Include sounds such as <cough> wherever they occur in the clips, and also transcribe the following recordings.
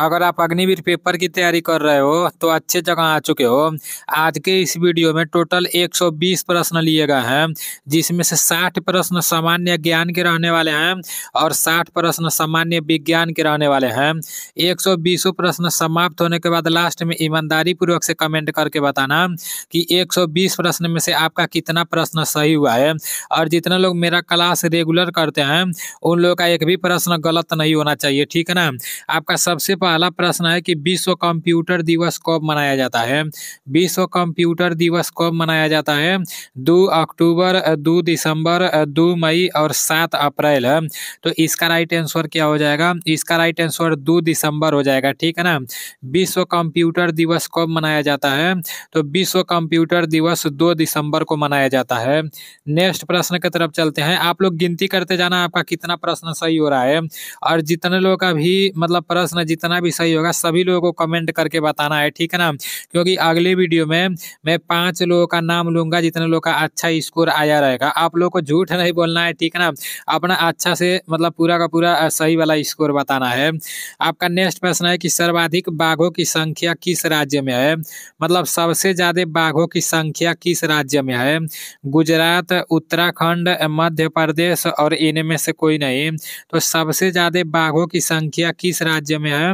अगर आप अग्निवीर पेपर की तैयारी कर रहे हो तो अच्छे जगह आ चुके हो आज के इस वीडियो में टोटल 120 प्रश्न लिए गए हैं जिसमें से 60 प्रश्न सामान्य ज्ञान के रहने वाले हैं और 60 प्रश्न सामान्य विज्ञान के रहने वाले हैं एक सौ प्रश्न समाप्त होने के बाद लास्ट में ईमानदारी पूर्वक से कमेंट करके बताना कि एक प्रश्न में से आपका कितना प्रश्न सही हुआ है और जितने लोग मेरा क्लास रेगुलर करते हैं उन लोगों का एक भी प्रश्न गलत नहीं होना चाहिए ठीक है ना आपका सबसे पहला प्रश्न है कि विश्व कंप्यूटर दिवस कब मनाया जाता है विश्व कंप्यूटर दिवस कब मनाया जाता है दो अक्टूबर दो दिसंबर दो मई और सात अप्रैल तो इसका राइट आंसर क्या हो जाएगा इसका राइट आंसर दो दिसंबर हो जाएगा ठीक है ना विश्व कंप्यूटर दिवस कब मनाया जाता है तो विश्व कंप्यूटर दिवस दो दिसंबर को मनाया जाता है नेक्स्ट प्रश्न की तरफ चलते हैं आप लोग गिनती करते जाना आपका कितना प्रश्न सही हो रहा है और जितने लोग का भी मतलब प्रश्न जितना जितना भी सही होगा सभी लोगों को कमेंट करके बताना है ठीक है ना क्योंकि अगले वीडियो में मैं पाँच लोगों का नाम लूंगा जितने लोग का अच्छा स्कोर आया रहेगा आप लोग को झूठ नहीं बोलना है ठीक है ना अपना अच्छा से मतलब पूरा का पूरा सही वाला स्कोर बताना है आपका नेक्स्ट प्रश्न है कि सर्वाधिक बाघों की संख्या किस राज्य में है मतलब सबसे ज़्यादा बाघों की संख्या किस राज्य में है गुजरात उत्तराखंड मध्य प्रदेश और इनमें से कोई नहीं तो सबसे ज़्यादा बाघों की संख्या किस राज्य में है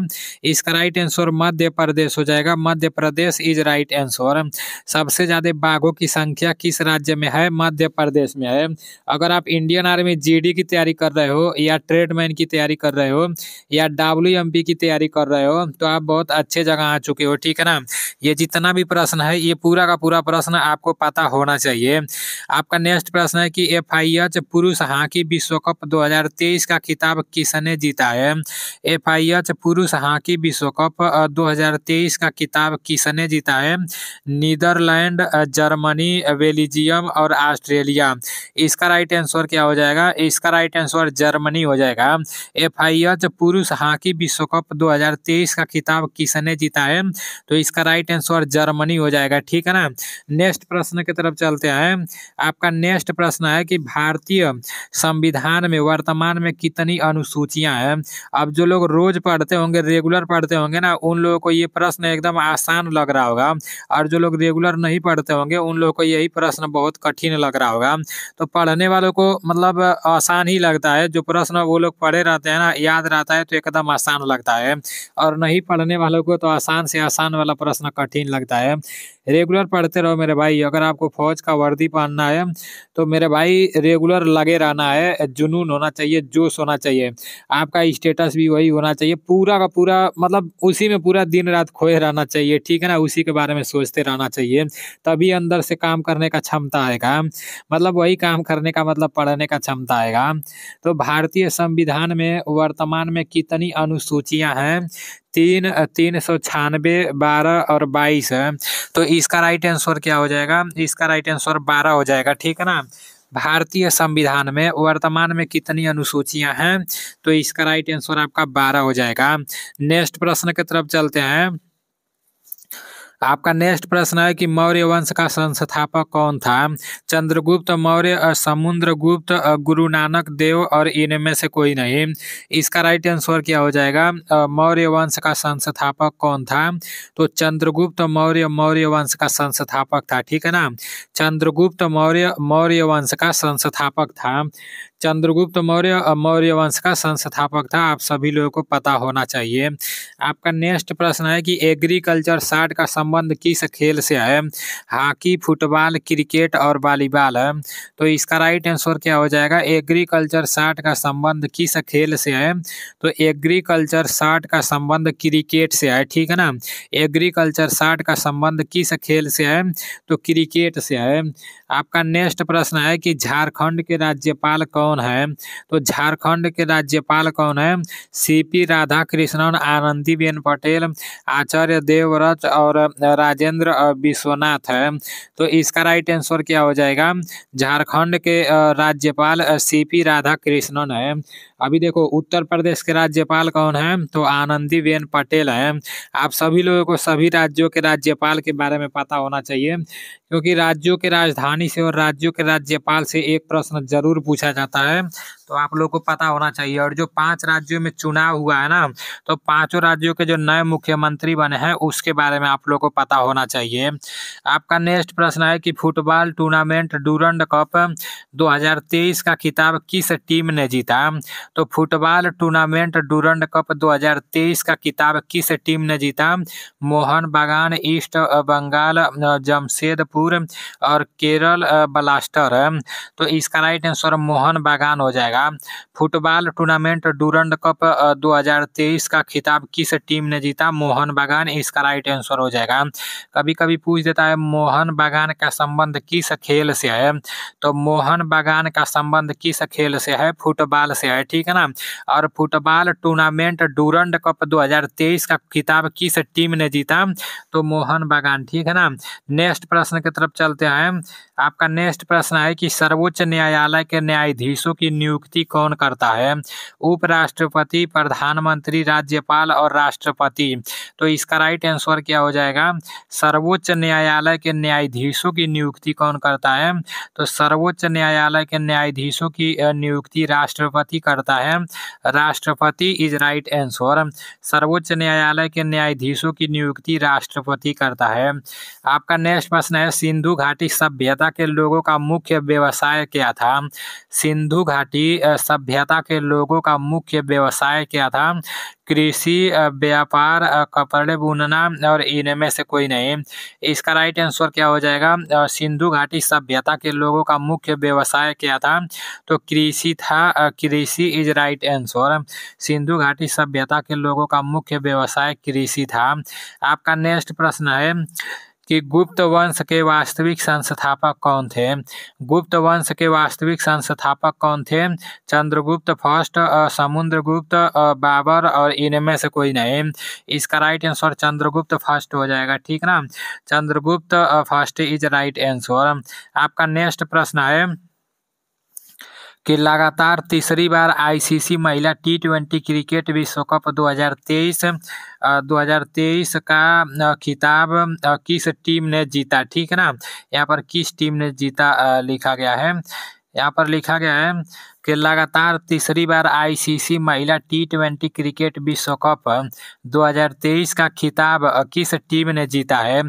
इसका राइट आंसर मध्य प्रदेश हो जाएगा Madhya Pradesh is right answer सबसे ज्यादा बाघों की संख्या किस राज्य में है मध्य प्रदेश में है अगर आप इंडियन आर्मी जी की तैयारी कर रहे हो या ट्रेडमैन की तैयारी कर रहे हो या डब्ल्यू की तैयारी कर रहे हो तो आप बहुत अच्छे जगह आ चुके हो ठीक है ना ये जितना भी प्रश्न है ये पूरा का पूरा प्रश्न आपको पता होना चाहिए आपका नेक्स्ट प्रश्न है कि एफ आई एच पुरुष हॉकी विश्व कप 2023 का खिताब किसने जीता है एफ आई एच पुरुष हॉकी विश्व कप 2023 का किताब किसने जीता है नीदरलैंड जर्मनी बेल्जियम और ऑस्ट्रेलिया इसका राइट आंसर क्या हो जाएगा इसका राइट आंसर जर्मनी हो जाएगा एफ आई एच पुरुष हॉकी विश्व कप 2023 का किताब किसने जीता है तो इसका राइट आंसर जर्मनी हो जाएगा ठीक है ना नेक्स्ट प्रश्न की तरफ चलते हैं आपका नेक्स्ट प्रश्न है कि भारतीय संविधान में वर्तमान में कितनी अनुसूचियां हैं अब जो लोग रोज पढ़ते होंगे रेगुलर पढ़ते होंगे ना उन लोगों को ये प्रश्न एकदम आसान लग रहा होगा और जो लोग रेगुलर नहीं पढ़ते होंगे उन लोगों को यही प्रश्न बहुत कठिन लग रहा होगा तो पढ़ने वालों को मतलब आसान ही लगता है जो प्रश्न वो लोग पढ़े रहते हैं ना याद रहता है तो एकदम आसान लगता है और नहीं पढ़ने वालों को तो आसान से आसान वाला प्रश्न कठिन लगता है रेगुलर पढ़ते रहो मेरे भाई अगर आपको फौज का वर्दी पहनना है तो मेरे भाई रेगुलर लगे रहना है जुनून होना चाहिए जोश होना चाहिए आपका स्टेटस भी वही होना चाहिए पूरा का पूरा मतलब उसी में पूरा दिन रात खोए रहना चाहिए ठीक है ना उसी के बारे में सोचते रहना चाहिए तभी अंदर से काम करने का क्षमता आएगा मतलब वही काम करने का मतलब पढ़ने का क्षमता आएगा तो भारतीय संविधान में वर्तमान में कितनी अनुसूचियाँ हैं तीन तीन सौ छियानवे बारह और बाईस तो इसका राइट आंसर क्या हो जाएगा इसका राइट आंसर बारह हो जाएगा ठीक है ना भारतीय संविधान में वर्तमान में कितनी अनुसूचियां हैं तो इसका राइट आंसर आपका बारह हो जाएगा नेक्स्ट प्रश्न की तरफ चलते हैं आपका नेक्स्ट प्रश्न है कि मौर्य वंश का संस्थापक कौन था चंद्रगुप्त मौर्य समुद्रगुप्त गुरु नानक देव और इनमें से कोई नहीं इसका राइट आंसर क्या हो जाएगा मौर्य वंश का संस्थापक कौन था तो चंद्रगुप्त मौर्य मौर्य वंश का संस्थापक था ठीक है ना चंद्रगुप्त मौर्य मौर्य वंश का संस्थापक था चंद्रगुप्त मौर्य मौर्य वंश का संस्थापक था आप सभी लोगों को पता होना चाहिए आपका नेक्स्ट प्रश्न है कि एग्रीकल्चर शार्ट का संबंध किस खेल से है हॉकी फुटबॉल क्रिकेट और वॉलीबॉल है तो इसका राइट आंसर क्या हो जाएगा एग्रीकल्चर शार्ट का संबंध किस खेल से है तो एग्रीकल्चर शार्ट का संबंध क्रिकेट से है ठीक है ना एग्रीकल्चर शार्ट का संबंध किस खेल से है तो क्रिकेट से है आपका नेक्स्ट प्रश्न है कि झारखंड के राज्यपाल कौन कौन है तो झारखंड के राज्यपाल कौन है सीपी राधा कृष्णन आनंदी बेन पटेल आचार्य देवव्रत और राजेंद्र विश्वनाथ है तो इसका राइट आंसर क्या हो जाएगा झारखंड के राज्यपाल सीपी राधा कृष्णन है अभी देखो उत्तर प्रदेश के राज्यपाल कौन है तो आनंदी बेन पटेल है आप सभी लोगों को सभी राज्यों के राज्यपाल के बारे में पता होना चाहिए क्योंकि राज्यों के राजधानी से और राज्यों के राज्यपाल से एक प्रश्न जरूर पूछा जाता होता है तो आप लोगों को पता होना चाहिए और जो पांच राज्यों में चुनाव हुआ है ना तो पांचों राज्यों के जो नए मुख्यमंत्री बने हैं उसके बारे में आप लोगों को पता होना चाहिए आपका नेक्स्ट प्रश्न है कि फुटबॉल टूर्नामेंट डूरंड कप 2023 का खिताब किस टीम ने जीता तो फुटबॉल टूर्नामेंट डूरंड कप दो का किताब किस टीम ने जीता मोहन बागान ईस्ट बंगाल जमशेदपुर और केरल ब्लास्टर तो इसका राइट आंसर मोहन बागान हो जाएगा फुटबॉल टूर्नामेंट डूरंड कप 2023 का खिताब किस टीम ने जीता मोहन बागान इसका राइट आंसर हो जाएगा कभी कभी पूछ देता है मोहन बागान का संबंध किस खेल से है तो मोहन बागान का संबंध किस खेल से है फुटबॉल से है ठीक है ना और फुटबॉल टूर्नामेंट डूरंड कप दो का खिताब किस टीम ने जीता तो मोहन बागान ठीक है ना नेक्स्ट प्रश्न की तरफ चलते हैं आपका नेक्स्ट प्रश्न है कि सर्वोच्च न्यायालय के न्यायाधीशों की नियुक्ति कौन करता है उपराष्ट्रपति प्रधानमंत्री राज्यपाल और राष्ट्रपति तो इसका राइट आंसर क्या हो जाएगा सर्वोच्च न्यायालय के न्यायाधीशों की नियुक्ति कौन करता है तो सर्वोच्च न्यायालय के न्यायाधीशों की नियुक्ति राष्ट्रपति करता है राष्ट्रपति इज राइट आंसर सर्वोच्च न्यायालय के न्यायाधीशों की नियुक्ति राष्ट्रपति करता है आपका नेक्स्ट प्रश्न है सिंधु घाटी सभ्यता सभ्यता के लोगों का मुख्य व्यवसाय क्या था सिंधु घाटी सभ्यता के लोगों का मुख्य व्यवसाय क्या था कृषि व्यापार कपड़े बुनना और इनमें से कोई नहीं इसका राइट आंसर क्या हो जाएगा सिंधु घाटी सभ्यता के लोगों का मुख्य व्यवसाय क्या था तो कृषि था कृषि इज राइट आंसर सिंधु घाटी सभ्यता के लोगों का मुख्य व्यवसाय कृषि था आपका नेक्स्ट प्रश्न है कि गुप्त वंश के वास्तविक संस्थापक कौन थे गुप्त वंश के वास्तविक संस्थापक कौन थे चंद्रगुप्त फर्स्ट समुद्रगुप्त बाबर और इनमें से कोई नहीं इसका राइट आंसर चंद्रगुप्त फर्स्ट हो जाएगा ठीक ना Chandragupta first is right answer आपका नेक्स्ट प्रश्न है कि लगातार तीसरी बार आईसीसी महिला टी ट्वेंटी क्रिकेट विश्व कप 2023 2023 का खिताब किस टीम ने जीता ठीक है ना यहाँ पर किस टीम ने जीता लिखा गया है यहाँ पर लिखा गया है के लगातार तीसरी बार आईसीसी महिला टी ट्वेंटी क्रिकेट विश्व कप 2023 का खिताब किस टीम ने जीता है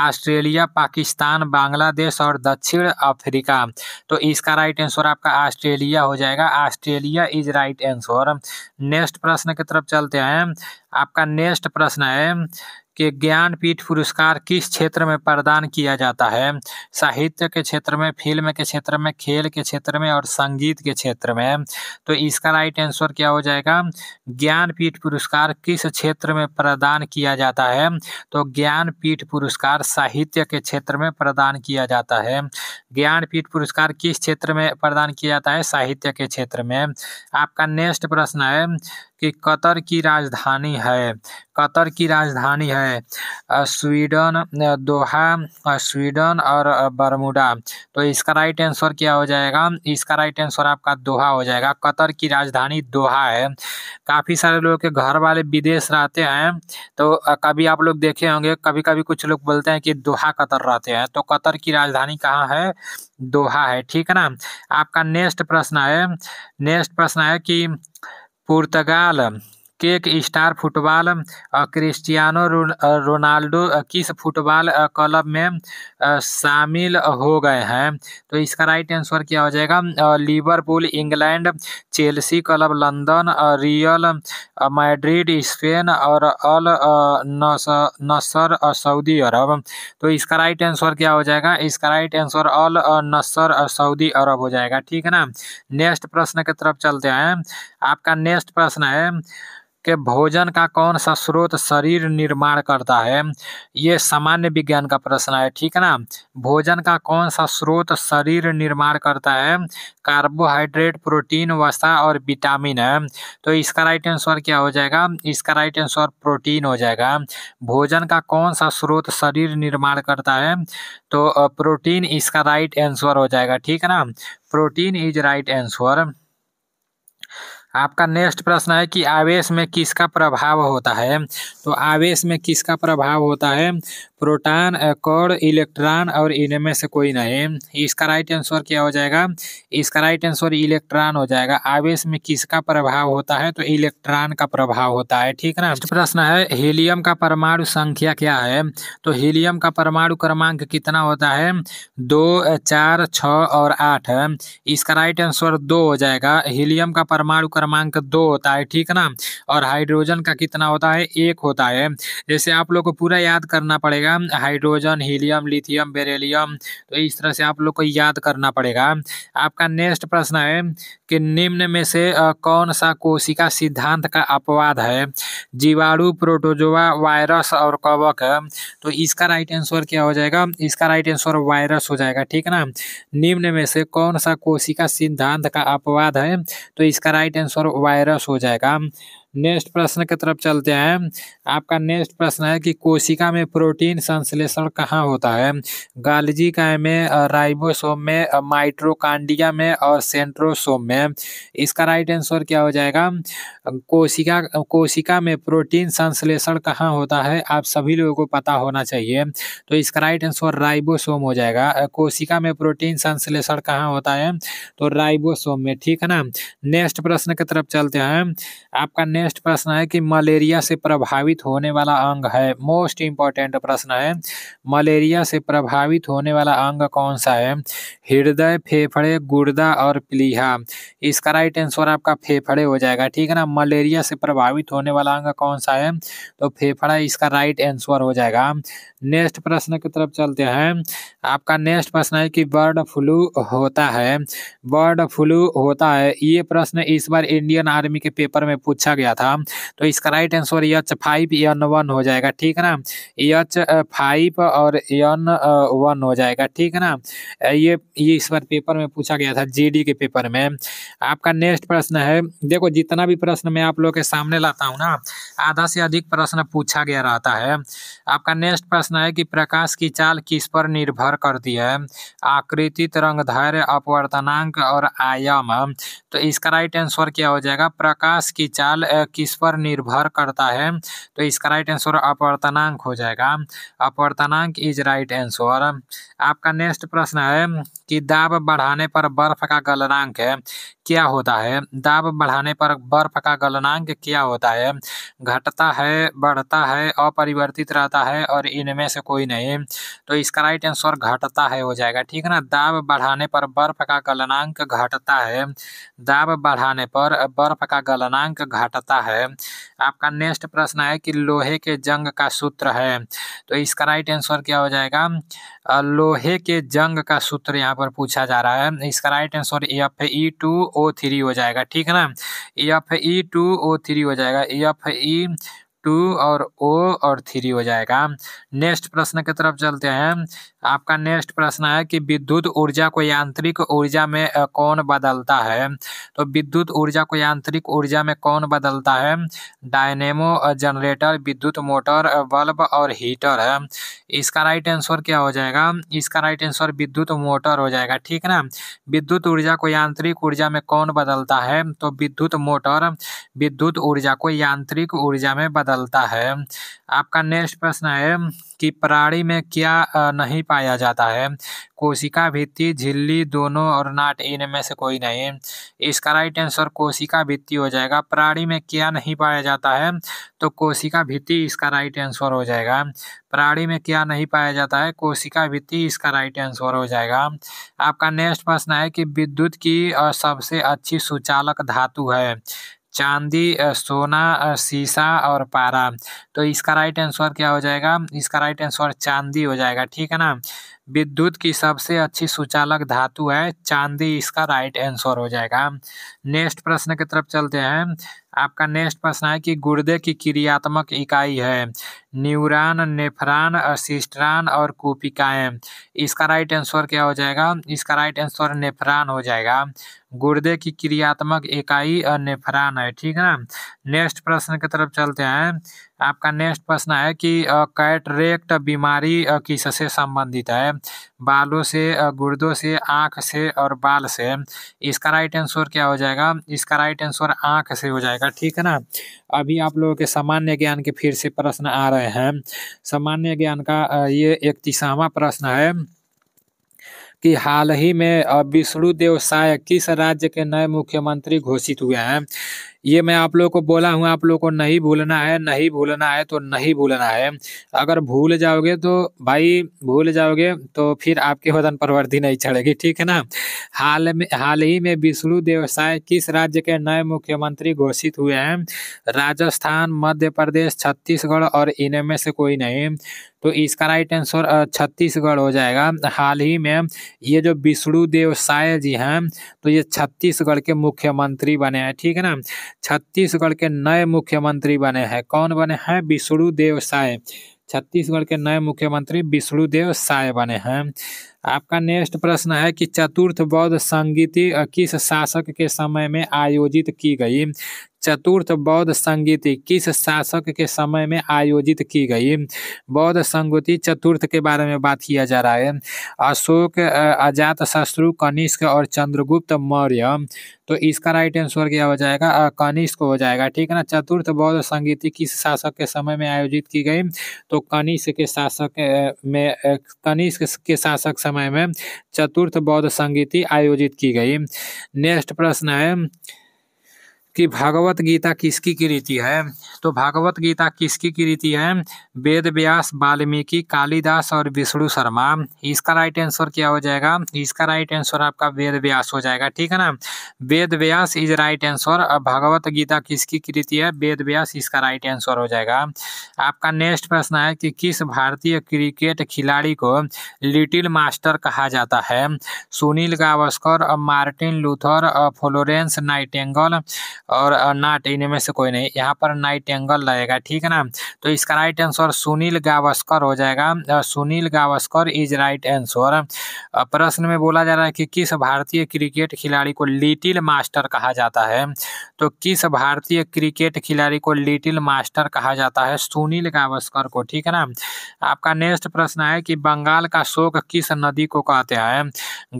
ऑस्ट्रेलिया पाकिस्तान बांग्लादेश और दक्षिण अफ्रीका तो इसका राइट आंसर आपका ऑस्ट्रेलिया हो जाएगा Australia is right answer next प्रश्न की तरफ चलते हैं आपका नेक्स्ट प्रश्न है के ज्ञानपीठ पुरस्कार किस क्षेत्र में प्रदान किया जाता है साहित्य के क्षेत्र में फिल्म के क्षेत्र में खेल के क्षेत्र में और संगीत के क्षेत्र में तो इसका राइट आंसर क्या हो जाएगा ज्ञानपीठ पुरस्कार किस क्षेत्र में प्रदान किया जाता है तो ज्ञानपीठ पुरस्कार साहित्य के क्षेत्र में प्रदान किया जाता है ज्ञानपीठ पुरस्कार किस क्षेत्र में प्रदान किया जाता है साहित्य के क्षेत्र में आपका नेक्स्ट प्रश्न है कि कतर की राजधानी है कतर की राजधानी है स्वीडन दोहा स्वीडन और बरमूडा तो इसका राइट आंसर क्या हो जाएगा इसका राइट आंसर आपका दोहा हो जाएगा कतर की राजधानी दोहा है काफ़ी सारे लोग के घर वाले विदेश रहते हैं तो कभी आप लोग देखे होंगे कभी कभी कुछ लोग बोलते हैं कि दोहा कतर रहते हैं तो कतर की राजधानी कहाँ है दोहा है ठीक है ना आपका नेक्स्ट प्रश्न है नेक्स्ट प्रश्न है कि portagala केक स्टार फुटबॉल क्रिस्टियानो रोनाल्डो किस फुटबॉल क्लब में शामिल हो गए हैं तो इसका राइट आंसर क्या हो जाएगा Liverpool England Chelsea club London Real Madrid Spain और अल नसर सऊदी अरब तो इसका राइट आंसर क्या हो जाएगा इसका right answer Al Nassr Saudi Arabia हो जाएगा ठीक है ना नेक्स्ट प्रश्न की तरफ चलते हैं आपका नेक्स्ट प्रश्न है के भोजन का कौन सा स्रोत शरीर निर्माण करता है ये सामान्य विज्ञान का प्रश्न है ठीक है ना भोजन का कौन सा स्रोत शरीर निर्माण करता है कार्बोहाइड्रेट प्रोटीन वसा और विटामिन है तो इसका राइट आंसर क्या हो जाएगा इसका राइट आंसर प्रोटीन हो जाएगा भोजन का कौन सा स्रोत शरीर निर्माण करता है तो प्रोटीन इसका राइट आंसर हो जाएगा ठीक है ना प्रोटीन इज राइट आंसर आपका नेक्स्ट प्रश्न है कि आवेश में किसका प्रभाव होता है तो आवेश में किसका प्रभाव होता है प्रोटॉन कौड़ इलेक्ट्रॉन और इनमें से कोई नहीं इसका राइट आंसर क्या हो जाएगा इसका राइट आंसर इलेक्ट्रॉन हो जाएगा आवेश में किसका प्रभाव होता है तो इलेक्ट्रॉन का प्रभाव होता है ठीक है नेक्स्ट प्रश्न है हीलियम का परमाणु संख्या क्या है तो हीलियम का परमाणु क्रमांक कितना होता है दो चार छ और आठ इसका राइट आंसर दो हो जाएगा हीलियम का परमाणु क्रमांक दो होता है ठीक ना और हाइड्रोजन का कितना होता है एक होता है जैसे आप लोग को पूरा याद करना पड़ेगा हाइड्रोजन हीलियम लिथियम बेरेलियम तो इस तरह से आप लोग को याद करना पड़ेगा आपका नेक्स्ट प्रश्न है कि निम्न में से कौन सा कोशिका सिद्धांत का अपवाद है जीवाणु प्रोटोजोआ वायरस और कवक तो इसका राइट आंसर क्या हो जाएगा इसका राइट आंसर वायरस हो जाएगा ठीक ना निम्न में से कौन सा कोशिका सिद्धांत का अपवाद है तो इसका राइट आंसर कैंसर वायरस हो जाएगा नेक्स्ट प्रश्न की तरफ चलते हैं आपका नेक्स्ट प्रश्न है कि कोशिका में प्रोटीन संश्लेषण कहाँ होता है गालजी का में राइबोसोम में माइट्रोकांडिया में और सेंट्रोसोम में इसका राइट आंसर क्या हो जाएगा कोशिका कोशिका में प्रोटीन संश्लेषण कहाँ होता है आप सभी लोगों को पता होना चाहिए तो इसका राइट आंसर राइबोसोम हो जाएगा कोशिका में प्रोटीन संश्लेषण कहाँ होता है तो राइबोसोम में ठीक है ना नेक्स्ट प्रश्न की तरफ चलते हैं आपका नेक्स्ट प्रश्न है कि मलेरिया से प्रभावित होने वाला अंग है मोस्ट इम्पॉर्टेंट प्रश्न है मलेरिया से प्रभावित होने वाला अंग कौन सा है हृदय फेफड़े गुर्दा और प्लीहा इसका राइट आंसर आपका फेफड़े हो जाएगा ठीक है ना मलेरिया से प्रभावित होने वाला अंग कौन सा है तो फेफड़ा इसका राइट आंसर हो जाएगा नेक्स्ट प्रश्न की तरफ चलते हैं आपका नेक्स्ट प्रश्न है कि बर्ड फ्लू होता है बर्ड फ्लू होता है ये प्रश्न इस बार इंडियन आर्मी के पेपर में पूछा गया किया था तो इसका right answer H five N one हो जाएगा ठीक है ना एच फाइव और एन वन हो जाएगा ठीक है ना ये ये इस बार पेपर में पूछा गया था जीडी के पेपर में आपका नेक्स्ट प्रश्न है देखो जितना भी प्रश्न मैं आप लोग के सामने लाता हूँ ना आधा से अधिक प्रश्न पूछा गया रहता है आपका नेक्स्ट प्रश्न है कि प्रकाश की चाल किस पर निर्भर करती है आकृति तरंग धैर्य अपवर्तनांक और आयाम तो इसका राइट आंसर क्या हो जाएगा प्रकाश की चाल किस पर निर्भर करता है तो इसका राइट आंसर अपवर्तनांक हो जाएगा अपवर्तनांक इज राइट आंसर आपका नेक्स्ट प्रश्न है कि दाब बढ़ाने पर बर्फ का गलनांक है क्या होता है दाब बढ़ाने पर बर्फ का गलनांक क्या होता है घटता है बढ़ता है अपरिवर्तित रहता है और इनमें से कोई नहीं तो इसका राइट आंसर घटता है हो जाएगा ठीक है ना दाब बढ़ाने पर बर्फ का गलनांक घटता है दाब बढ़ाने पर बर्फ का गलनांक घटता है आपका नेक्स्ट प्रश्न है कि लोहे के जंग का सूत्र है तो इसका राइट आंसर क्या हो जाएगा लोहे के जंग का सूत्र यहाँ पर पूछा जा रहा है इसका right answer F E two O three हो जाएगा ठीक है ना F E two O three हो जाएगा एफ ई टू और ओ और थ्री हो जाएगा नेक्स्ट प्रश्न की तरफ चलते हैं आपका नेक्स्ट प्रश्न है कि विद्युत ऊर्जा को यांत्रिक ऊर्जा में कौन बदलता है तो विद्युत ऊर्जा को यांत्रिक ऊर्जा में कौन बदलता है डायनेमो जनरेटर विद्युत मोटर बल्ब और हीटर है इसका राइट आंसर क्या हो जाएगा इसका राइट आंसर विद्युत मोटर हो जाएगा ठीक ना विद्युत ऊर्जा को यांत्रिक ऊर्जा में कौन बदलता है तो विद्युत मोटर विद्युत ऊर्जा को यांत्रिक ऊर्जा में बदलता है आपका नेक्स्ट प्रश्न है की प्राणी में क्या नहीं पाया जाता है कोशिका भित्ति झिल्ली दोनों और नाट इनमें से कोई नहीं इसका राइट आंसर कोशिका भित्ति हो जाएगा प्राणी में क्या नहीं पाया जाता है तो कोशिका भित्ति इसका राइट आंसर हो जाएगा प्राणी में क्या नहीं पाया जाता है कोशिका भित्ति इसका राइट आंसर हो जाएगा आपका नेक्स्ट प्रश्न है कि विद्युत की सबसे अच्छी सुचालक धातु है चांदी सोना शीशा और पारा तो इसका राइट आंसर क्या हो जाएगा इसका राइट आंसर चांदी हो जाएगा ठीक है ना विद्युत की सबसे अच्छी सुचालक धातु है चांदी इसका राइट आंसर हो जाएगा नेक्स्ट प्रश्न की तरफ चलते हैं आपका नेक्स्ट प्रश्न है कि गुर्दे की क्रियात्मक इकाई है न्यूरान नेफरान सिस्ट्रॉन और कोपिकाएं इसका राइट आंसर क्या हो जाएगा इसका राइट आंसर नेफरान हो जाएगा गुर्दे की क्रियात्मक इकाई और नेफरान है ठीक है ना नेक्स्ट प्रश्न की तरफ चलते हैं आपका नेक्स्ट प्रश्न है कि कैटरेक्ट बीमारी किससे संबंधित है बालों से गुर्दों से आँख से और बाल से इसका राइट आंसर क्या हो जाएगा इसका राइट आंसर आँख से हो जाएगा ठीक है ना अभी आप लोगों के सामान्य ज्ञान के फिर से प्रश्न आ रहे हैं सामान्य ज्ञान का ये एक तीसवा प्रश्न है कि हाल ही में विष्णुदेव साय किस राज्य के नए मुख्यमंत्री घोषित हुए हैं ये मैं आप लोगों को बोला हूँ आप लोगों को नहीं भूलना है नहीं भूलना है तो नहीं भूलना है अगर भूल जाओगे तो भाई भूल जाओगे तो फिर आपके वजन परवर्ती नहीं चढ़ेगी ठीक है ना हाल में हाल ही में विष्णु देवसाय किस राज्य के नए मुख्यमंत्री घोषित हुए हैं राजस्थान मध्य प्रदेश छत्तीसगढ़ और इनमें से कोई नहीं तो इसका राइट आंसर छत्तीसगढ़ हो जाएगा हाल ही में ये जो विष्णु देवसाय जी हैं तो ये छत्तीसगढ़ के मुख्यमंत्री बने हैं ठीक है ना छत्तीसगढ़ के नए मुख्यमंत्री बने हैं कौन बने हैं विष्णुदेव साय छत्तीसगढ़ के नए मुख्यमंत्री विष्णुदेव साय बने हैं आपका नेक्स्ट प्रश्न है कि चतुर्थ बौद्ध संगीति किस शासक के समय में आयोजित की गई चतुर्थ बौद्ध संगीति किस शासक के समय में आयोजित की गई बौद्ध संगति चतुर्थ के बारे में बात किया जा रहा है अशोक अजात शत्रु कनिष्क और चंद्रगुप्त मौर्य तो इसका राइट आंसर क्या हो जाएगा कनिष्क हो जाएगा ठीक है ना चतुर्थ बौद्ध संगीति किस शासक के समय में आयोजित की गई तो कनिष्क के शासक में कनिष्क के शासक समय में चतुर्थ बौद्ध संगीति आयोजित की गई नेक्स्ट प्रश्न है कि भागवत गीता किसकी कृति है तो भागवत गीता किसकी कृति है वेद व्यास वाल्मीकि कालिदास और विष्णु शर्मा इसका राइट आंसर क्या हो जाएगा इसका राइट आंसर आपका वेद व्यास हो जाएगा ठीक है ना Ved Vyas is right answer अब भागवत गीता किसकी कृति है वेद व्यास इसका राइट आंसर हो जाएगा आपका नेक्स्ट प्रश्न है कि किस भारतीय क्रिकेट खिलाड़ी को लिटिल मास्टर कहा जाता है Sunil Gavaskar Martin Luther Florence Nightingale और नाट इनमें से कोई नहीं यहाँ पर नाइट एंगल रहेगा ठीक है ना तो इसका राइट आंसर सुनील गावस्कर हो जाएगा Sunil Gavaskar is right answer प्रश्न में बोला जा रहा है कि किस भारतीय क्रिकेट खिलाड़ी को लिटिल मास्टर कहा जाता है तो किस भारतीय क्रिकेट खिलाड़ी को लिटिल मास्टर कहा जाता है सुनील गावस्कर को ठीक है ना आपका नेक्स्ट प्रश्न है कि बंगाल का शोक किस नदी को कहते हैं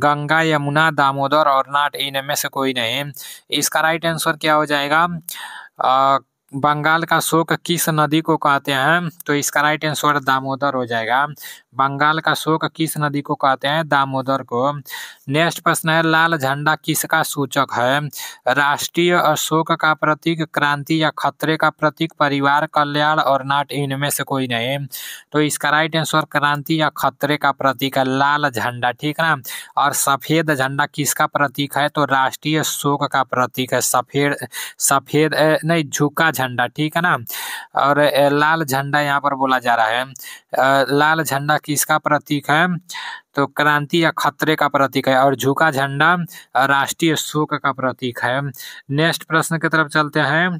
गंगा यमुना दामोदर और नाट इनमें से कोई नहीं इसका राइट आंसर क्या हो जाएगा आ, बंगाल का शोक किस नदी को कहते हैं तो इसका राइट आंसर दामोदर हो जाएगा बंगाल का शोक किस नदी को कहते हैं दामोदर को नेक्स्ट प्रश्न है लाल झंडा किसका सूचक है राष्ट्रीय अशोक का प्रतीक क्रांति या खतरे का प्रतीक परिवार कल्याण और नाट इनमें से कोई नहीं तो इसका राइट आंसर क्रांति या खतरे का प्रतीक है लाल झंडा ठीक ना और सफेद झंडा किसका प्रतीक है तो राष्ट्रीय शोक का प्रतीक है सफेद सफेद नहीं झुका झंडा ठीक है ना और लाल झंडा यहाँ पर बोला जा रहा है लाल झंडा किसका प्रतीक है तो क्रांति या खतरे का प्रतीक है और झुका झंडा राष्ट्रीय शोक का प्रतीक है नेक्स्ट प्रश्न की तरफ चलते हैं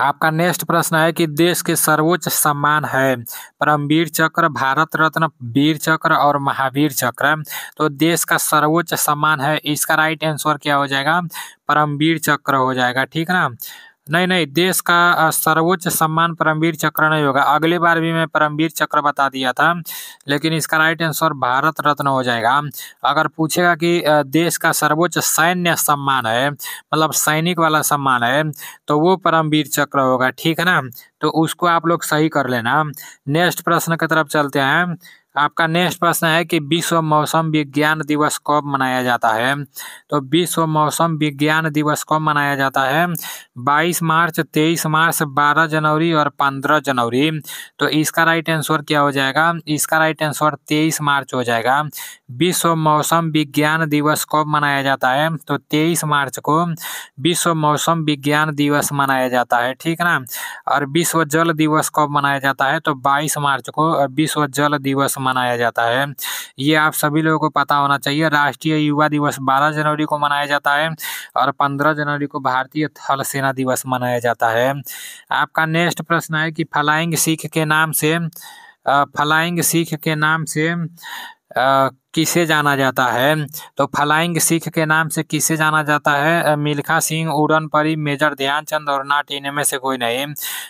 आपका नेक्स्ट प्रश्न है कि देश के सर्वोच्च सम्मान है परमवीर चक्र भारत रत्न वीर चक्र और महावीर चक्र तो देश का सर्वोच्च सम्मान है इसका राइट आंसर क्या हो जाएगा परमवीर चक्र हो जाएगा ठीक ना नहीं नहीं देश का सर्वोच्च सम्मान परमवीर चक्र नहीं होगा अगली बार भी मैं परमवीर चक्र बता दिया था लेकिन इसका राइट आंसर भारत रत्न हो जाएगा अगर पूछेगा कि देश का सर्वोच्च सैन्य सम्मान है मतलब सैनिक वाला सम्मान है तो वो परमवीर चक्र होगा ठीक है ना तो उसको आप लोग सही कर लेना नेक्स्ट प्रश्न की तरफ चलते हैं आपका नेक्स्ट प्रश्न है कि विश्व मौसम विज्ञान दिवस कब मनाया जाता है तो विश्व मौसम विज्ञान दिवस कब मनाया जाता है 22 मार्च 23 मार्च 12 जनवरी और 15 जनवरी तो इसका राइट आंसर क्या हो जाएगा इसका राइट आंसर 23 मार्च हो जाएगा विश्व मौसम विज्ञान दिवस कब मनाया जाता है तो 23 मार्च को विश्व मौसम विज्ञान दिवस मनाया जाता है ठीक ना और विश्व जल दिवस कब मनाया जाता है तो बाईस मार्च को और विश्व जल दिवस मनाया जाता है ये आप सभी लोगों को पता होना चाहिए राष्ट्रीय युवा दिवस बारह जनवरी को मनाया जाता है और पंद्रह जनवरी को भारतीय थल सेना दिवस मनाया जाता है आपका नेक्स्ट प्रश्न है कि फलाइंग सिख के नाम से फलाइंग सिख के नाम से किसे जाना जाता है तो फ्लाइंग सिख के नाम से किसे जाना जाता है मिल्खा सिंह उड़न परी मेजर ध्यानचंद और नाट इनमें से कोई नहीं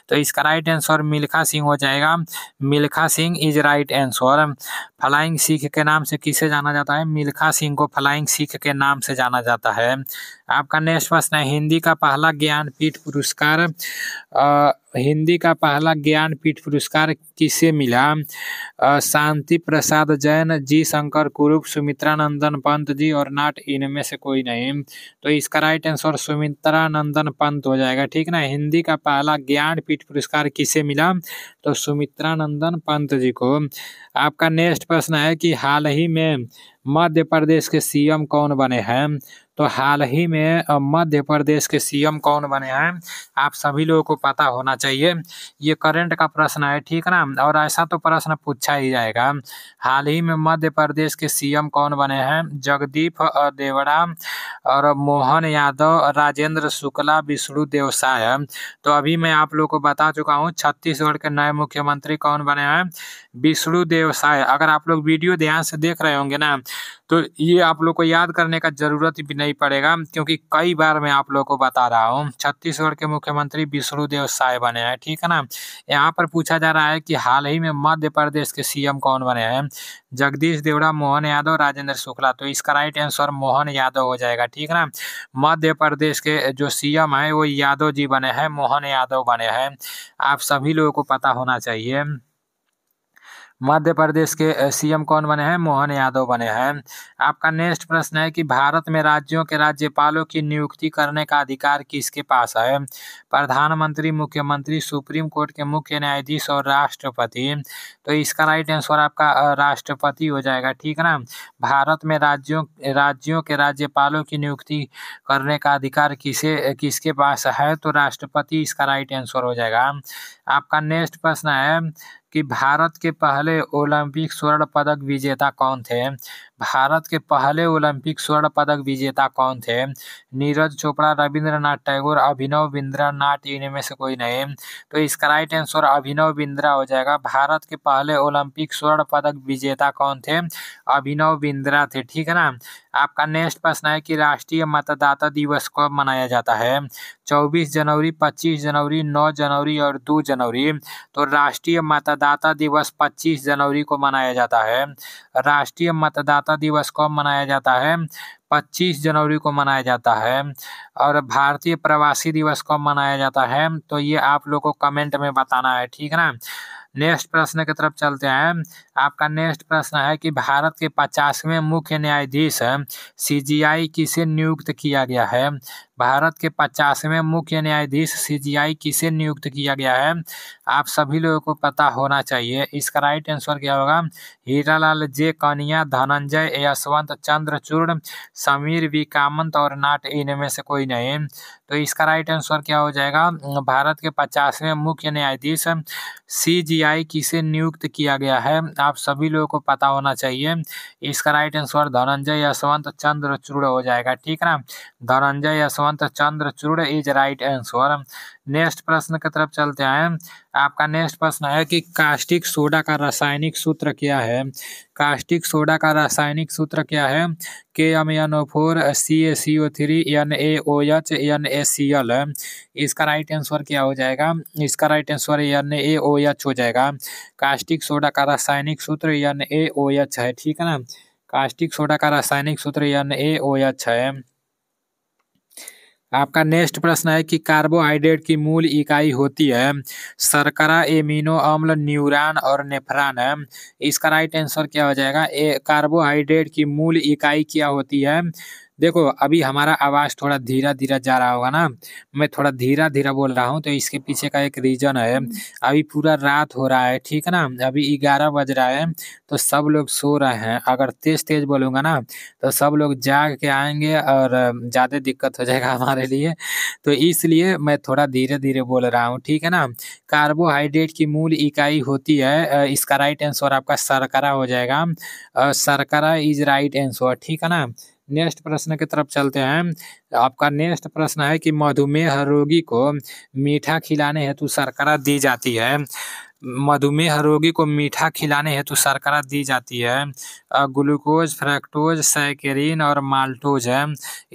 तो इसका राइट आंसर मिल्खा सिंह हो जाएगा Milkha Singh is right answer flying Sikh के नाम से किसे जाना जाता है मिल्खा सिंह को फ्लाइंग सिख के नाम से जाना जाता है आपका नेक्स्ट प्रश्न है हिंदी का पहला ज्ञानपीठ पुरस्कार हिंदी का पहला ज्ञानपीठ पुरस्कार किसे मिला शांति प्रसाद जैन जी शंकर कुरुप सुमित्रानंदन पंत जी और नाट इनमें से कोई नहीं तो इसका राइट आंसर सुमित्रानंदन पंत हो जाएगा ठीक ना हिंदी का पहला ज्ञानपीठ पुरस्कार किसे मिला तो सुमित्रानंदन पंत जी को आपका नेक्स्ट प्रश्न है कि हाल ही में मध्य प्रदेश के सीएम कौन बने हैं तो हाल ही में मध्य प्रदेश के सीएम कौन बने हैं आप सभी लोगों को पता होना चाहिए ये करंट का प्रश्न है ठीक ना और ऐसा तो प्रश्न पूछा ही जाएगा हाल ही में मध्य प्रदेश के सीएम कौन बने हैं जगदीप देवड़ा और मोहन यादव राजेंद्र शुक्ला विष्णु देवसाय तो अभी मैं आप लोग को बता चुका हूँ छत्तीसगढ़ के नए मुख्यमंत्री कौन बने हैं विष्णु देव व्यवसाय अगर आप लोग वीडियो ध्यान से देख रहे होंगे ना तो ये आप लोग को याद करने का ज़रूरत भी नहीं पड़ेगा क्योंकि कई बार मैं आप लोग को बता रहा हूँ छत्तीसगढ़ के मुख्यमंत्री विष्णु देव साय बने हैं ठीक है ना यहाँ पर पूछा जा रहा है कि हाल ही में मध्य प्रदेश के सीएम कौन बने हैं जगदीश देवड़ा मोहन यादव राजेंद्र शुक्ला तो इसका राइट आंसर मोहन यादव हो जाएगा ठीक ना मध्य प्रदेश के जो सीएम है वो यादव जी बने हैं मोहन यादव बने हैं आप सभी लोगों को पता होना चाहिए मध्य प्रदेश के सीएम कौन बने हैं मोहन यादव बने हैं आपका नेक्स्ट प्रश्न है कि भारत में राज्यों के राज्यपालों की नियुक्ति करने का अधिकार किसके पास है प्रधानमंत्री मुख्यमंत्री सुप्रीम कोर्ट के मुख्य न्यायाधीश और राष्ट्रपति तो इसका राइट आंसर आपका राष्ट्रपति हो जाएगा ठीक है ना भारत में राज्यों राज्यों के राज्यपालों की नियुक्ति करने का अधिकार किसे किसके पास है तो राष्ट्रपति इसका राइट आंसर हो जाएगा आपका नेक्स्ट प्रश्न है कि भारत के पहले ओलंपिक स्वर्ण पदक विजेता कौन थे भारत के पहले ओलंपिक स्वर्ण पदक विजेता कौन थे नीरज चोपड़ा रविंद्रनाथ टैगोर अभिनव नाट इनमें से कोई नहीं तो इसका राइट आंसर अभिनव बिंद्रा हो जाएगा भारत के पहले ओलंपिक स्वर्ण पदक विजेता कौन थे अभिनव बिंद्रा थे ठीक है ना आपका नेक्स्ट प्रश्न है कि राष्ट्रीय मतदाता दिवस कब मनाया जाता है चौबीस जनवरी पच्चीस जनवरी नौ जनवरी और दो जनवरी तो राष्ट्रीय मतदाता दिवस पच्चीस जनवरी को मनाया जाता है राष्ट्रीय मतदाता स्वतंत्रता दिवस कब मनाया जाता है 25 जनवरी को मनाया जाता है और भारतीय प्रवासी दिवस कब मनाया जाता है तो ये आप लोग को कमेंट में बताना है ठीक है ना नेक्स्ट प्रश्न की तरफ चलते हैं आपका नेक्स्ट प्रश्न है कि भारत के पचासवें मुख्य न्यायाधीश सीजीआई किसे नियुक्त किया गया है भारत के पचासवें मुख्य न्यायाधीश सीजीआई किसे नियुक्त किया गया है आप सभी लोगों को पता होना चाहिए इसका राइट आंसर क्या होगा हीरालाल जे कनिया धनंजय यशवंत चंद्रचूड़ समीर वी कामंत और नाट इनमें से कोई नहीं तो इसका राइट आंसर क्या हो जाएगा भारत के पचासवें मुख्य न्यायाधीश सीजीआई किसे नियुक्त किया गया है आप आप सभी लोगों को पता होना चाहिए इसका right answer Dhananjay Yashwant Chandrachud हो जाएगा ठीक है ना Dhananjay Yashwant Chandrachud is right answer next प्रश्न की तरफ चलते हैं आपका नेक्स्ट प्रश्न है कि कास्टिक सोडा का रासायनिक सूत्र क्या है कास्टिक सोडा का रासायनिक सूत्र क्या है K M N O four C A C O three N A O H N A C L इसका राइट आंसर क्या हो जाएगा इसका right answer N A O H हो जाएगा कास्टिक सोडा का रासायनिक सूत्र एन ए ओ एच है ठीक है ना कास्टिक सोडा का रासायनिक सूत्र एन ए ओ एच है आपका नेक्स्ट प्रश्न है कि कार्बोहाइड्रेट की मूल इकाई होती है सरकरा एमिनो अम्ल न्यूरान और नेफ्रान है इसका राइट आंसर क्या हो जाएगा ए कार्बोहाइड्रेट की मूल इकाई क्या होती है देखो अभी हमारा आवाज़ थोड़ा धीरा धीरा जा रहा होगा ना मैं थोड़ा धीरा धीरा बोल रहा हूँ तो इसके पीछे का एक रीज़न है हम्म। अभी पूरा रात हो रहा है ठीक है ना अभी ग्यारह बज रहा है तो सब लोग सो रहे हैं अगर तेज़ तेज़ बोलूँगा ना तो सब लोग जाग के आएंगे और ज़्यादा दिक्कत हो जाएगा हमारे लिए तो इसलिए मैं थोड़ा धीरे धीरे बोल रहा हूँ ठीक है ना कार्बोहाइड्रेट की मूल इकाई होती है इसका राइट आंसर आपका सरकरा हो जाएगा और सरकरा इज राइट आंसर ठीक है ना नेक्स्ट प्रश्न की तरफ चलते हैं आपका नेक्स्ट प्रश्न है कि मधुमेह रोगी को मीठा खिलाने हेतु शर्करा दी जाती है मधुमेह रोगी को मीठा खिलाने हेतु शर्करा दी जाती है ग्लूकोज फ्रैक्टोज साइक्रीन और माल्टोज है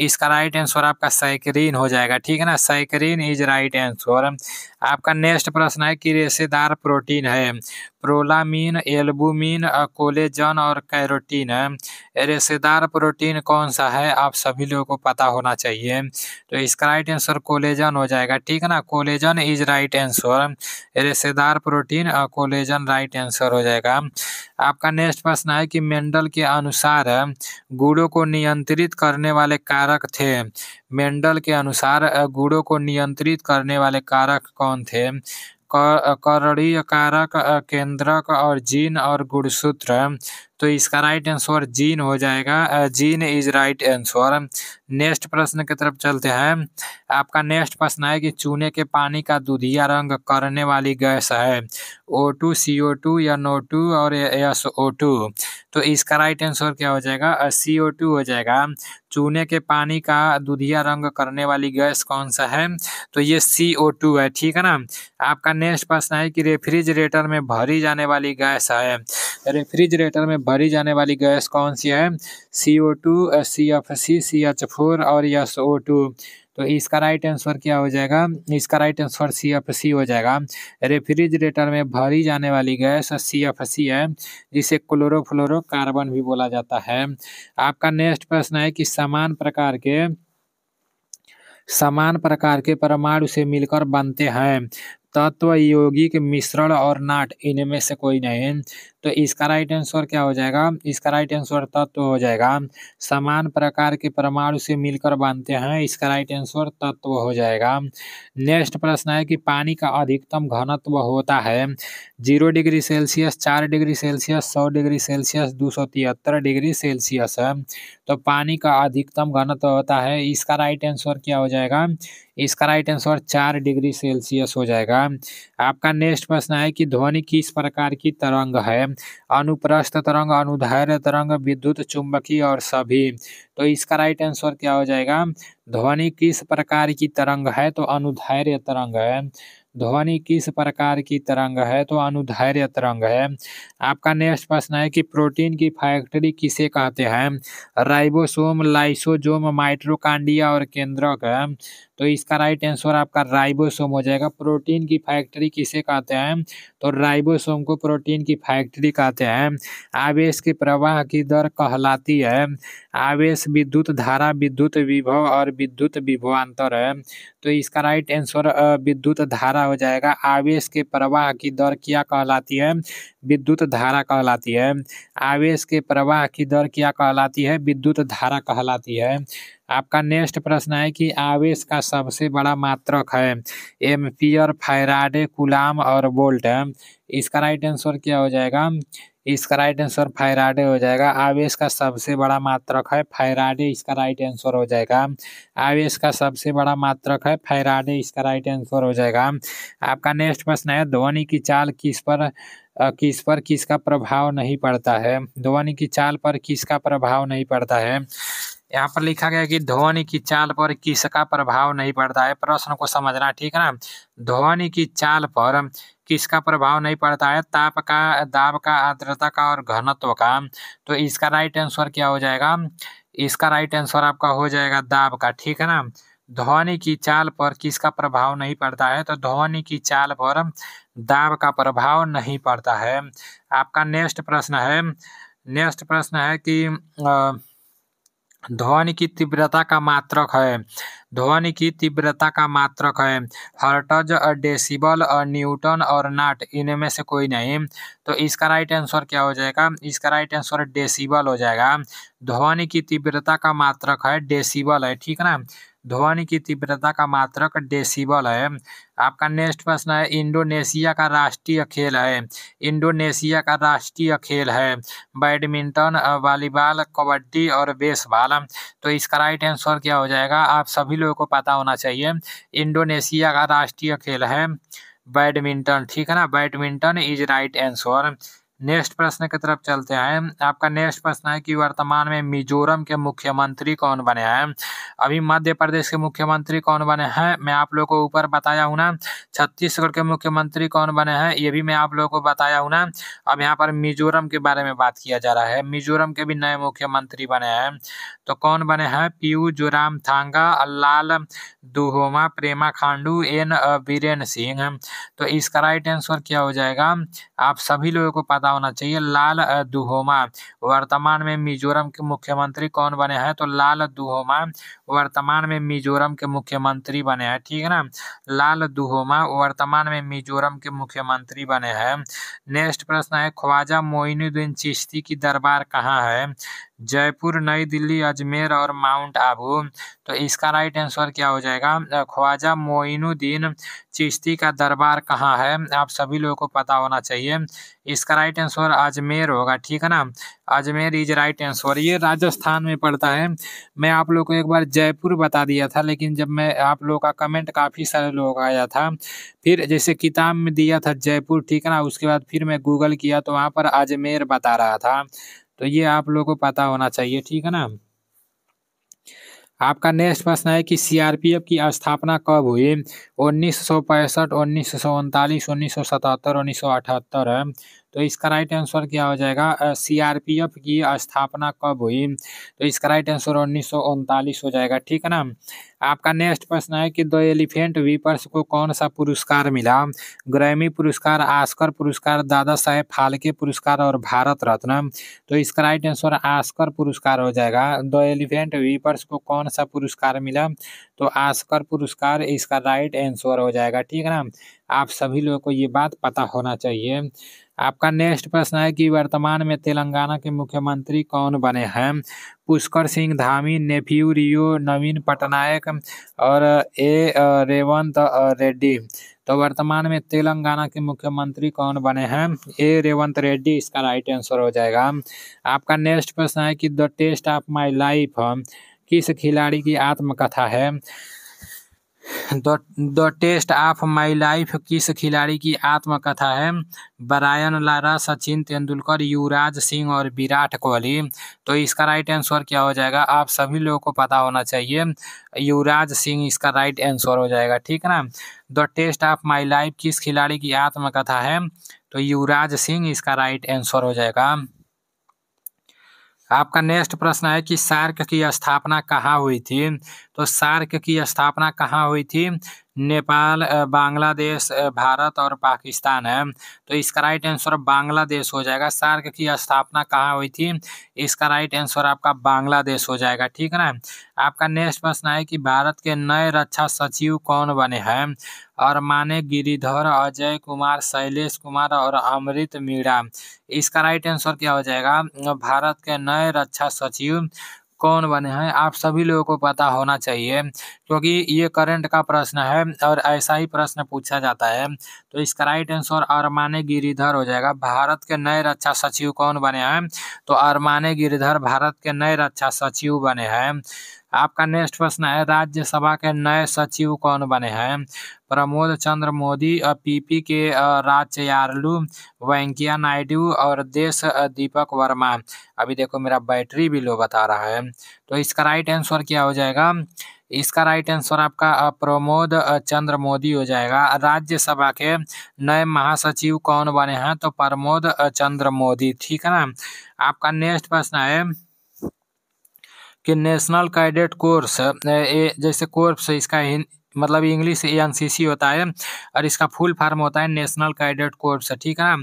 इसका राइट आंसर आपका साइक्रीन हो जाएगा ठीक है ना साइक्रीन इज राइट आंसर आपका नेक्स्ट प्रश्न है कि रेशेदार प्रोटीन है प्रोलामीन एल्बुमिन कोलेजन और कैरोटीन रेशेदार प्रोटीन कौन सा है आप सभी लोगों को पता होना चाहिए तो इसका राइट आंसर कोलेजन हो जाएगा ठीक है ना कोलेजन इज राइट आंसर रेशेदार प्रोटीन कोलेजन राइट आंसर हो जाएगा आपका नेक्स्ट प्रश्न है कि मेंडल के अनुसार गुड़ों को नियंत्रित करने वाले कारक थे मेंडल के अनुसार गुड़ों को नियंत्रित करने वाले कारक कौन थे करणीय कारक केंद्रक और जीन और गुणसूत्र तो इसका राइट आंसर जीन हो जाएगा gene is right answer next प्रश्न की तरफ चलते हैं आपका नेक्स्ट प्रश्न है कि चूने के पानी का दुधिया रंग करने वाली गैस है O two C O two या नो टू और एस ओ टू तो इसका राइट आंसर क्या हो जाएगा सी ओ टू हो जाएगा चूने के पानी का दुधिया रंग करने वाली गैस कौन सा है तो ये सी ओ टू है ठीक है ना आपका नेक्स्ट प्रश्न है कि रेफ्रिजरेटर में भरी जाने वाली गैस है रेफ्रिजरेटर में भरी जाने वाली गैस कौन सी है C O two C F C C H four और एस ओ टू तो इसका राइट आंसर क्या हो जाएगा इसका right answer C F C हो जाएगा रेफ्रिजरेटर में भरी जाने वाली गैस सी एफ सी है जिसे कार्बन भी बोला जाता है आपका नेक्स्ट प्रश्न है कि समान प्रकार के समान प्रकार के परमाणु से मिलकर बनते हैं तत्व यौगिक मिश्रण और नाट इनमें से कोई नहीं तो इसका राइट आंसर क्या हो जाएगा इसका राइट आंसर तत्व हो जाएगा समान प्रकार के परमाणु से मिलकर बांधते हैं इसका राइट आंसर तत्व हो जाएगा नेक्स्ट प्रश्न है कि पानी का अधिकतम घनत्व होता है जीरो डिग्री सेल्सियस चार डिग्री सेल्सियस सौ डिग्री सेल्सियस दो सौ तिहत्तर डिग्री सेल्सियस है तो पानी का अधिकतम घनत्व होता है इसका राइट आंसर क्या हो जाएगा इसका राइट आंसर चार डिग्री सेल्सियस हो जाएगा आपका नेक्स्ट प्रश्न है कि ध्वनि किस प्रकार की तरंग है अनुप्रस्थ तरंग अनुधैर्य तरंग विद्युत चुंबकीय और सभी तो इसका राइट आंसर क्या हो जाएगा ध्वनि किस प्रकार की तरंग है तो अनुधैर्य तरंग है ध्वनि किस प्रकार की तरंग है तो अनुधैर्य तरंग है आपका नेक्स्ट प्रश्न है कि प्रोटीन की फैक्ट्री किसे कहते हैं राइबोसोम लाइसोजोम माइट्रोकांडिया और केंद्रक तो इसका राइट आंसर आपका राइबोसोम हो जाएगा प्रोटीन की फैक्ट्री किसे कहते हैं तो राइबोसोम को प्रोटीन की फैक्ट्री कहते हैं आवेश के प्रवाह की दर कहलाती है आवेश विद्युत धारा विद्युत विभव और विद्युत विभवान्तर है तो इसका राइट आंसर विद्युत धारा हो जाएगा आवेश के प्रवाह की दर क्या कहलाती है विद्युत धारा कहलाती है आवेश के प्रवाह की दर क्या कहलाती है विद्युत धारा कहलाती है आपका नेक्स्ट प्रश्न है कि आवेश का सबसे बड़ा मात्रक है एम्पियर फायराडे कुलाम और बोल्ट इसका राइट आंसर क्या हो जाएगा इसका राइट आंसर फायराडे हो जाएगा आवेश का सबसे बड़ा मात्रक है फायराडे इसका राइट आंसर हो जाएगा आवेश का सबसे बड़ा मात्रक है फायराडे इसका राइट आंसर हो जाएगा आपका नेक्स्ट प्रश्न है ध्वनि की चाल किस पर किस पर किसका प्रभाव नहीं पड़ता है ध्वनि की चाल पर किसका प्रभाव नहीं पड़ता है यहाँ पर लिखा गया कि ध्वनि की चाल पर किसका प्रभाव नहीं पड़ता है प्रश्न को समझना ठीक है ना ध्वनि की चाल पर किसका प्रभाव नहीं पड़ता है ताप का दाब का आर्द्रता का और घनत्व का तो इसका राइट आंसर क्या हो जाएगा इसका राइट आंसर आपका हो जाएगा दाब का ठीक है ना ध्वनि की चाल पर किसका प्रभाव नहीं पड़ता है तो ध्वनि की चाल पर दाब का प्रभाव नहीं पड़ता है आपका नेक्स्ट प्रश्न है नेक्स्ट प्रश्न है कि आ, ध्वनि की तीव्रता का मात्रक है ध्वनि की तीव्रता का मात्रक है हर्टज डेसिबल और न्यूटन और नाट इनमें से कोई नहीं तो इसका राइट आंसर क्या हो जाएगा इसका राइट आंसर डेसिबल हो जाएगा ध्वनि की तीव्रता का मात्रक है डेसिबल है ठीक ना ध्वनि की तीव्रता का मात्रक डेसिबल है आपका नेक्स्ट प्रश्न है इंडोनेशिया का राष्ट्रीय खेल है इंडोनेशिया का राष्ट्रीय खेल है बैडमिंटन वॉलीबॉल कबड्डी और बेसबॉल तो इसका राइट आंसर क्या हो जाएगा आप सभी लोगों को पता होना चाहिए इंडोनेशिया का राष्ट्रीय खेल है बैडमिंटन ठीक है ना badminton is right answer next प्रश्न की तरफ चलते हैं आपका नेक्स्ट प्रश्न है कि वर्तमान में मिजोरम के मुख्यमंत्री कौन बने हैं अभी मध्य प्रदेश के मुख्यमंत्री कौन बने हैं मैं आप लोगों को ऊपर बताया हूँ ना छत्तीसगढ़ के मुख्यमंत्री कौन बने हैं ये भी मैं आप लोगों को बताया हूँ ना अब यहाँ पर मिजोरम के बारे में बात किया जा रहा है मिजोरम के भी नए मुख्यमंत्री बने हैं तो कौन बने हैं Pu Zoramthanga Lalduhoma Pema Khandu N Biren Singh तो इसका राइट आंसर क्या हो जाएगा आप सभी लोगों को पता पता होना चाहिए लाल दुहोमा वर्तमान में मिजोरम के मुख्यमंत्री कौन बने हैं तो लाल दुहोमा वर्तमान में मिजोरम के मुख्यमंत्री बने हैं ठीक है ना लाल दुहोमा वर्तमान में मिजोरम के मुख्यमंत्री बने हैं नेक्स्ट प्रश्न है ख्वाजा मोइनुद्दीन चिश्ती की दरबार कहाँ है जयपुर नई दिल्ली अजमेर और माउंट आबू तो इसका राइट आंसर क्या हो जाएगा ख्वाजा मोइनुद्दीन चिश्ती का दरबार कहाँ है आप सभी लोगों को पता होना चाहिए इसका राइट आंसर अजमेर होगा ठीक है ना अजमेर इज राइट आंसर ये राजस्थान में पड़ता है मैं आप लोग को एक बार जयपुर बता दिया था लेकिन जब मैं आप लोगों का कमेंट काफ़ी सारे लोगों का आया था फिर जैसे किताब में दिया था जयपुर ठीक है ना उसके बाद फिर मैं गूगल किया तो वहाँ पर अजमेर बता रहा था तो ये आप लोगों को पता होना चाहिए ठीक है ना आपका नेक्स्ट प्रश्न है कि सीआरपीएफ की स्थापना कब हुई उन्नीस सौ पैंसठ उन्नीस सौ उनतालीस उन्नीस सौ सतहत्तर उन्नीस सौ अठहत्तर तो इसका राइट आंसर क्या हो जाएगा सीआरपीएफ की स्थापना कब हुई तो इसका राइट आंसर उन्नीस हो जाएगा ठीक है ना आपका नेक्स्ट प्रश्न है कि द एलिफेंट वीपर्स को कौन सा पुरस्कार मिला ग्रैमी पुरस्कार आस्कर पुरस्कार दादा साहेब फालके पुरस्कार और भारत रत्न तो इसका राइट आंसर आस्कर पुरस्कार हो जाएगा द एलिफेंट वीपर्स को कौन सा पुरस्कार मिला तो आस्कर पुरस्कार इसका राइट आंसर हो जाएगा ठीक है ना आप सभी लोगों को ये बात पता होना चाहिए आपका नेक्स्ट प्रश्न है कि वर्तमान में तेलंगाना के मुख्यमंत्री कौन बने हैं पुष्कर सिंह धामी नेफ्यू रियो नवीन पटनायक और ए रेवंत रेड्डी तो वर्तमान में तेलंगाना के मुख्यमंत्री कौन बने हैं ए रेवंत रेड्डी इसका राइट आंसर हो जाएगा आपका नेक्स्ट प्रश्न है कि the test of my life किस खिलाड़ी की आत्मकथा है the test of my life किस खिलाड़ी की आत्मकथा है बरायन लारा सचिन तेंदुलकर युवराज सिंह और विराट कोहली तो इसका राइट आंसर क्या हो जाएगा आप सभी लोगों को पता होना चाहिए युवराज सिंह इसका राइट आंसर हो जाएगा ठीक है ना the test of my life किस खिलाड़ी की आत्मकथा है तो युवराज सिंह इसका राइट आंसर हो जाएगा आपका नेक्स्ट प्रश्न है कि सार्क की स्थापना कहाँ हुई थी तो सार्क की स्थापना कहाँ हुई थी नेपाल बांग्लादेश भारत और पाकिस्तान है तो इसका राइट आंसर बांग्लादेश हो जाएगा सार्क की स्थापना कहाँ हुई थी इसका राइट आंसर आपका बांग्लादेश हो जाएगा ठीक है ना आपका नेक्स्ट प्रश्न है कि भारत के नए रक्षा सचिव कौन बने हैं और माने गिरिधर अजय कुमार शैलेश कुमार और अमृत मीणा इसका राइट आंसर क्या हो जाएगा भारत के नए रक्षा सचिव कौन बने हैं आप सभी लोगों को पता होना चाहिए क्योंकि ये करंट का प्रश्न है और ऐसा ही प्रश्न पूछा जाता है तो इसका राइट आंसर अरमाने गिरिधर हो जाएगा भारत के नए रक्षा सचिव कौन बने हैं तो अरमाने गिरिधर भारत के नए रक्षा सचिव बने हैं आपका नेक्स्ट प्रश्न है राज्यसभा के नए सचिव कौन बने हैं प्रमोद चंद्र मोदी पीपी के राजयारलू वेंकैया नायडू और देश दीपक वर्मा अभी देखो मेरा बैटरी भी लो बता रहा है तो इसका राइट आंसर क्या हो जाएगा इसका राइट आंसर आपका प्रमोद चंद्र मोदी हो जाएगा राज्यसभा के नए महासचिव कौन बने हैं तो प्रमोद चंद्र मोदी ठीक है ना आपका नेक्स्ट प्रश्न है कि नेशनल कैडेट कोर्स जैसे कोर्स इसका मतलब इंग्लिश एन सी सी होता है और इसका फुल फॉर्म होता है नेशनल कैडेट कोर्स ठीक है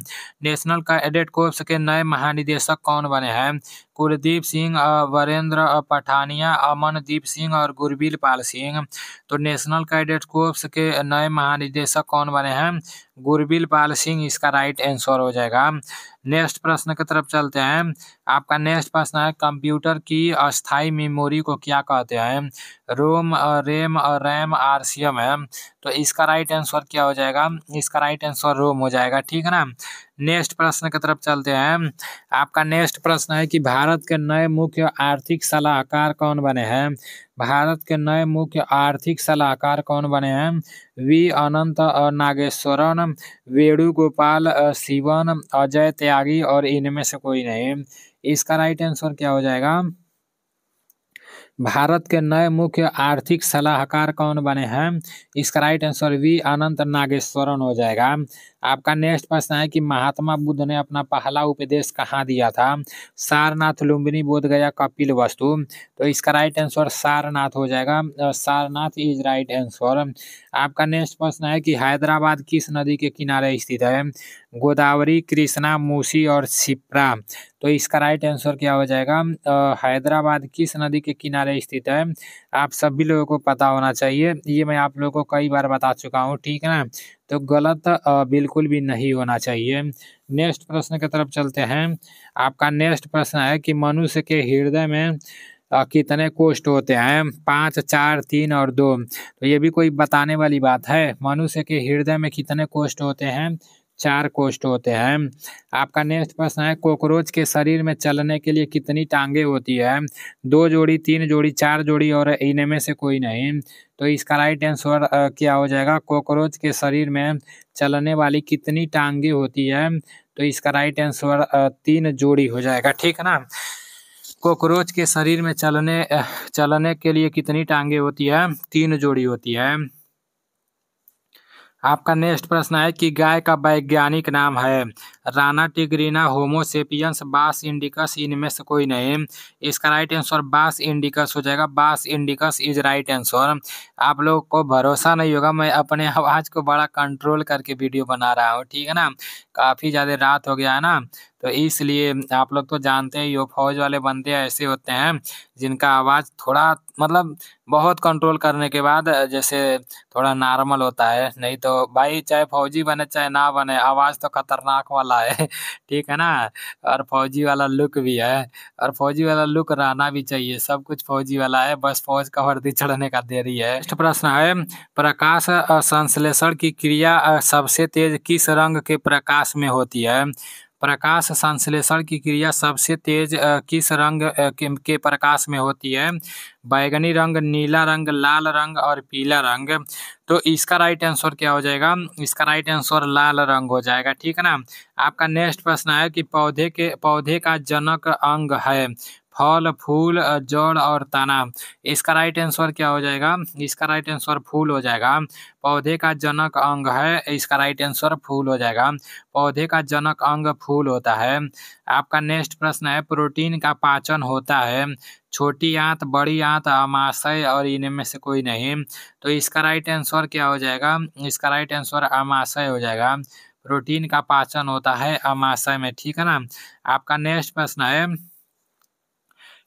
नेशनल कैडेट कोर्स के नए महानिदेशक कौन बने हैं कुलदीप सिंह वरेंद्र पठानिया अमनदीप सिंह और गुरबीर पाल सिंह तो नेशनल कैडेट कोर्स के नए महानिदेशक कौन बने हैं गुरबीर पाल सिंह इसका राइट आंसर हो जाएगा नेक्स्ट प्रश्न की तरफ चलते हैं आपका नेक्स्ट प्रश्न है कंप्यूटर की अस्थाई मेमोरी को क्या कहते हैं ROM REM RAM R C M है तो इसका राइट आंसर क्या हो जाएगा इसका राइट आंसर रोम हो जाएगा ठीक है ना नेक्स्ट प्रश्न की तरफ चलते हैं आपका नेक्स्ट प्रश्न है कि भारत के नए मुख्य आर्थिक सलाहकार कौन बने हैं भारत के नए मुख्य आर्थिक सलाहकार कौन बने हैं वी अनंत नागेश्वरन वेणुगोपाल शिवन अजय त्यागी और इनमें से कोई नहीं इसका राइट आंसर क्या हो जाएगा भारत के नए मुख्य आर्थिक सलाहकार कौन बने हैं इसका right answer V Anant Nageswaran हो जाएगा आपका नेक्स्ट प्रश्न है कि महात्मा बुद्ध ने अपना पहला उपदेश कहाँ दिया था सारनाथ लुम्बिनी बोध गया कपिल वस्तु तो इसका राइट आंसर सारनाथ हो जाएगा सारनाथ इज राइट आंसर आपका नेक्स्ट प्रश्न है कि हैदराबाद किस नदी के किनारे स्थित है गोदावरी कृष्णा मूसी और छिप्रा तो इसका राइट आंसर क्या हो जाएगा हैदराबाद किस नदी के किनारे स्थित है आप सभी लोगों को पता होना चाहिए ये मैं आप लोगों को कई बार बता चुका हूँ ठीक है ना तो गलत बिल्कुल भी नहीं होना चाहिए नेक्स्ट प्रश्न की तरफ चलते हैं आपका नेक्स्ट प्रश्न है कि मनुष्य के हृदय में कितने कोष्ट होते हैं पाँच चार तीन और दो तो ये भी कोई बताने वाली बात है मनुष्य के हृदय में कितने कोष्ट होते हैं चार कोष्ठ होते हैं आपका नेक्स्ट प्रश्न है कॉकरोच के शरीर में चलने के लिए कितनी टांगे होती है दो जोड़ी तीन जोड़ी चार जोड़ी और इनमें से कोई नहीं तो इसका राइट आंसर क्या हो जाएगा कॉकरोच के शरीर में चलने वाली कितनी टांगे होती है तो इसका राइट आंसर तीन जोड़ी हो जाएगा ठीक है ना कॉकरोच के शरीर में चलने चलने के लिए कितनी टांगे होती है तीन जोड़ी होती है आपका नेक्स्ट प्रश्न है कि गाय का वैज्ञानिक नाम है rana tigrina homo sapiens bos indicus इनमें से कोई नहीं इसका राइट आंसर बास इंडिकस हो जाएगा बास इंडिकस इज राइट आंसर आप लोग को भरोसा नहीं होगा मैं अपने आवाज़ को बड़ा कंट्रोल करके वीडियो बना रहा हूँ ठीक है ना काफ़ी ज़्यादा रात हो गया है ना तो इसलिए आप लोग तो जानते हैं यो फौज वाले बंदे ऐसे होते हैं जिनका आवाज़ थोड़ा मतलब बहुत कंट्रोल करने के बाद जैसे थोड़ा नॉर्मल होता है नहीं तो भाई चाहे फौजी बने चाहे ना बने आवाज़ तो खतरनाक वाला वाला है ठीक है ना और फौजी वाला लुक भी है और फौजी वाला लुक रहना भी चाहिए सब कुछ फौजी वाला है बस फौज का वर्दी चढ़ने का देरी है नेक्स्ट प्रश्न है प्रकाश संश्लेषण की क्रिया सबसे तेज किस रंग के प्रकाश में होती है प्रकाश संश्लेषण की क्रिया सबसे तेज किस रंग के प्रकाश में होती है बैगनी रंग नीला रंग लाल रंग और पीला रंग तो इसका राइट आंसर क्या हो जाएगा इसका राइट आंसर लाल रंग हो जाएगा ठीक है ना आपका नेक्स्ट प्रश्न है कि पौधे के पौधे का जनक अंग है फल फूल जड़ और तना इसका राइट आंसर क्या हो जाएगा इसका राइट आंसर फूल हो जाएगा पौधे का जनक अंग है इसका राइट आंसर फूल हो जाएगा पौधे का जनक अंग फूल होता है आपका नेक्स्ट प्रश्न है प्रोटीन का पाचन होता है छोटी आंत बड़ी आंत आमाशय और इनमें से कोई नहीं तो इसका राइट आंसर क्या हो जाएगा इसका राइट आंसर आमाशय हो जाएगा प्रोटीन का पाचन होता है अमाशय में ठीक है ना आपका नेक्स्ट प्रश्न है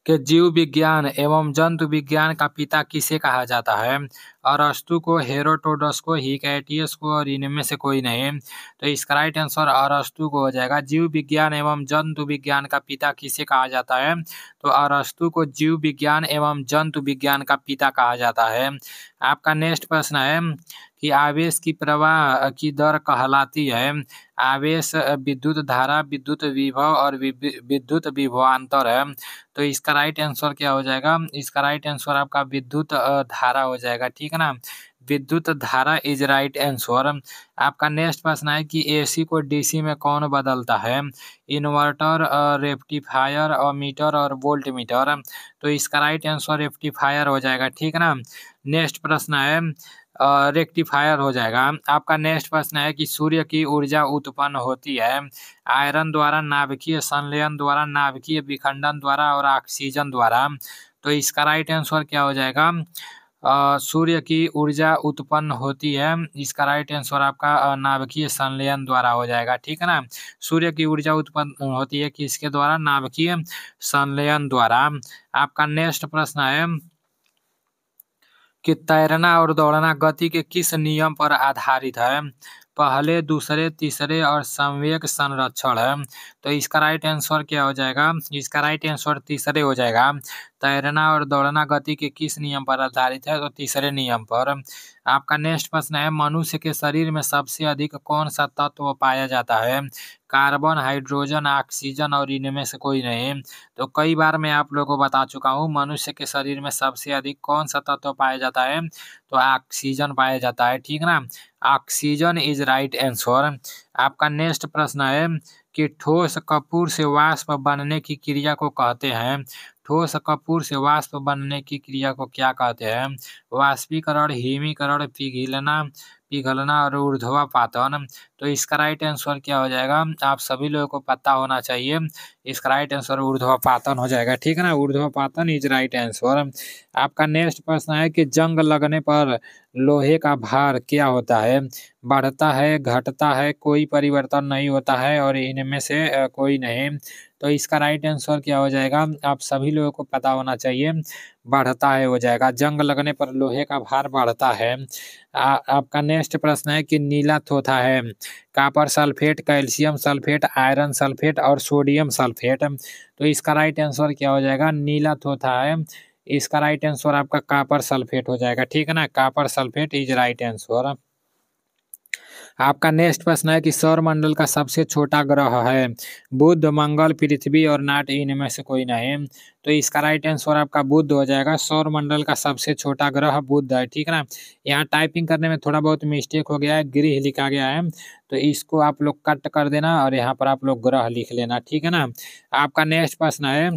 कि जीव विज्ञान एवं जंतु विज्ञान का पिता किसे कहा जाता है और अरस्तु को हेरोटोडस को हिकैटियस को और इनमें से कोई नहीं तो इसका राइट आंसर अरस्तु को हो जाएगा जीव विज्ञान एवं जंतु विज्ञान का पिता किसे कहा जाता है तो अरस्तु को जीव विज्ञान एवं जंतु विज्ञान का पिता कहा जाता है आपका नेक्स्ट प्रश्न है कि आवेश की प्रवाह की दर कहलाती है आवेश विद्युत धारा विद्युत विभव और विद्युत विभवान्तर है तो इसका राइट आंसर क्या हो जाएगा इसका राइट आंसर आपका विद्युत धारा हो जाएगा ठीक है ना विद्युत धारा इज राइट आंसर आपका नेक्स्ट प्रश्न है कि एसी को डीसी में कौन बदलता है इन्वर्टर रेफ्टिफायर और मीटर और वोल्ट मीटर तो इसका राइट आंसर रेफ्टिफायर हो जाएगा ठीक ना नेक्स्ट प्रश्न है रेक्टिफायर हो जाएगा आपका नेक्स्ट प्रश्न है कि सूर्य की ऊर्जा उत्पन्न होती है आयरन द्वारा नाभिकीय संलयन द्वारा नाभिकीय विखंडन द्वारा और ऑक्सीजन द्वारा तो इसका राइट आंसर क्या हो जाएगा सूर्य की ऊर्जा उत्पन्न होती है इसका राइट आंसर आपका नाभिकीय संलयन द्वारा हो जाएगा ठीक है ना सूर्य की ऊर्जा उत्पन्न होती है किसके द्वारा नाभिकीय संलयन द्वारा आपका नेक्स्ट प्रश्न है कि तैरना और दौड़ना गति के किस नियम पर आधारित है पहले दूसरे तीसरे और संवेक संरक्षण है तो इसका राइट आंसर क्या हो जाएगा इसका राइट आंसर तीसरे हो जाएगा तैरना और दौड़ना गति के किस नियम पर आधारित है तो तीसरे नियम पर आपका नेक्स्ट प्रश्न है मनुष्य के शरीर में सबसे अधिक कौन सा तत्व पाया जाता है कार्बन हाइड्रोजन ऑक्सीजन और इनमें से कोई नहीं तो कई बार मैं आप लोगों को बता चुका हूँ मनुष्य के शरीर में सबसे अधिक कौन सा तत्व पाया जाता है तो ऑक्सीजन पाया जाता है ठीक ना ऑक्सीजन इज राइट आंसर आपका नेक्स्ट प्रश्न है कि ठोस कपूर से वाष्प बनने की क्रिया को कहते हैं ठोस कपूर से वाष्प बनने की क्रिया को क्या कहते हैं वाष्पीकरण हिमीकरण पिघलना पिघलना और ऊर्ध्वा पातन तो इसका राइट आंसर क्या हो जाएगा आप सभी लोगों को पता होना चाहिए इसका राइट आंसर ऊर्ध्वा पातन हो जाएगा ठीक है ना ऊर्ध्वा पातन इज राइट आंसर आपका नेक्स्ट प्रश्न है कि जंग लगने पर लोहे का भार क्या होता है बढ़ता है घटता है कोई परिवर्तन नहीं होता है और इनमें से कोई नहीं तो इसका राइट आंसर क्या हो जाएगा आप सभी लोगों को पता होना चाहिए बढ़ता है हो जाएगा जंग लगने पर लोहे का भार बढ़ता है आ, आपका नेक्स्ट प्रश्न है कि नीला थोथा है copper sulphate calcium sulphate iron sulphate और सोडियम सल्फेट तो इसका राइट आंसर क्या हो जाएगा नीला थोथा है इसका राइट आंसर आपका कापर सल्फेट हो जाएगा ठीक है ना copper sulphate is right answer आपका नेक्स्ट प्रश्न है कि सौरमंडल का सबसे छोटा ग्रह है बुध मंगल पृथ्वी और नाट इनमें से कोई नहीं तो इसका राइट आंसर आपका बुद्ध हो जाएगा सौरमंडल का सबसे छोटा ग्रह बुद्ध है ठीक ना यहाँ टाइपिंग करने में थोड़ा बहुत मिस्टेक हो गया है गृह लिखा गया है तो इसको आप लोग कट कर देना और यहाँ पर आप लोग ग्रह लिख लेना ठीक है ना आपका नेक्स्ट प्रश्न है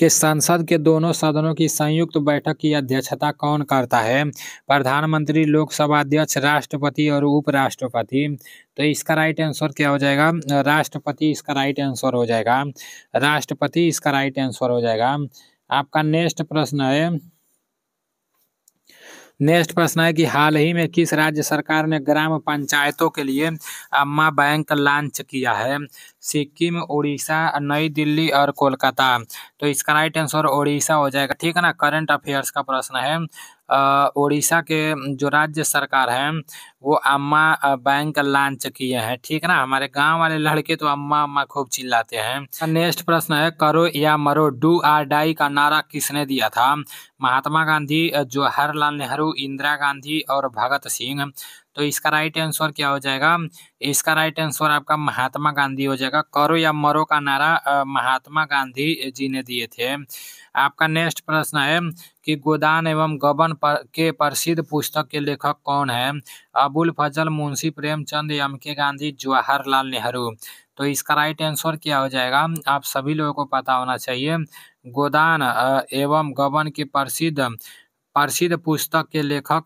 कि संसद के दोनों सदनों की संयुक्त बैठक की अध्यक्षता कौन करता है प्रधानमंत्री लोकसभा अध्यक्ष राष्ट्रपति और उपराष्ट्रपति तो इसका राइट आंसर क्या हो जाएगा राष्ट्रपति इसका राइट आंसर हो जाएगा राष्ट्रपति इसका राइट आंसर हो जाएगा आपका नेक्स्ट प्रश्न है नेक्स्ट प्रश्न है कि हाल ही में किस राज्य सरकार ने ग्राम पंचायतों के लिए अम्मा बैंक लॉन्च किया है सिक्किम उड़ीसा नई दिल्ली और कोलकाता तो इसका राइट आंसर उड़ीसा हो जाएगा ठीक है ना करंट अफेयर्स का प्रश्न है उड़ीसा के जो राज्य सरकार है वो अम्मा बैंक लॉन्च किए हैं ठीक ना हमारे गांव वाले लड़के तो अम्मा अम्मा खूब चिल्लाते हैं नेक्स्ट प्रश्न है करो या मरो डू आर डाई का नारा किसने दिया था महात्मा गांधी जवाहरलाल नेहरू इंदिरा गांधी और भगत सिंह तो इसका राइट आंसर क्या हो जाएगा इसका राइट आंसर आपका महात्मा गांधी हो जाएगा करो या मरो का नारा महात्मा गांधी जी ने दिए थे आपका नेक्स्ट प्रश्न है कि गोदान एवं गबन पर के प्रसिद्ध पुस्तक के लेखक कौन है अबुल फजल मुंशी प्रेमचंद एम के गांधी जवाहरलाल नेहरू तो इसका राइट आंसर क्या हो जाएगा आप सभी लोगों को पता होना चाहिए गोदान एवं गबन के प्रसिद्ध प्रसिद्ध पुस्तक के लेखक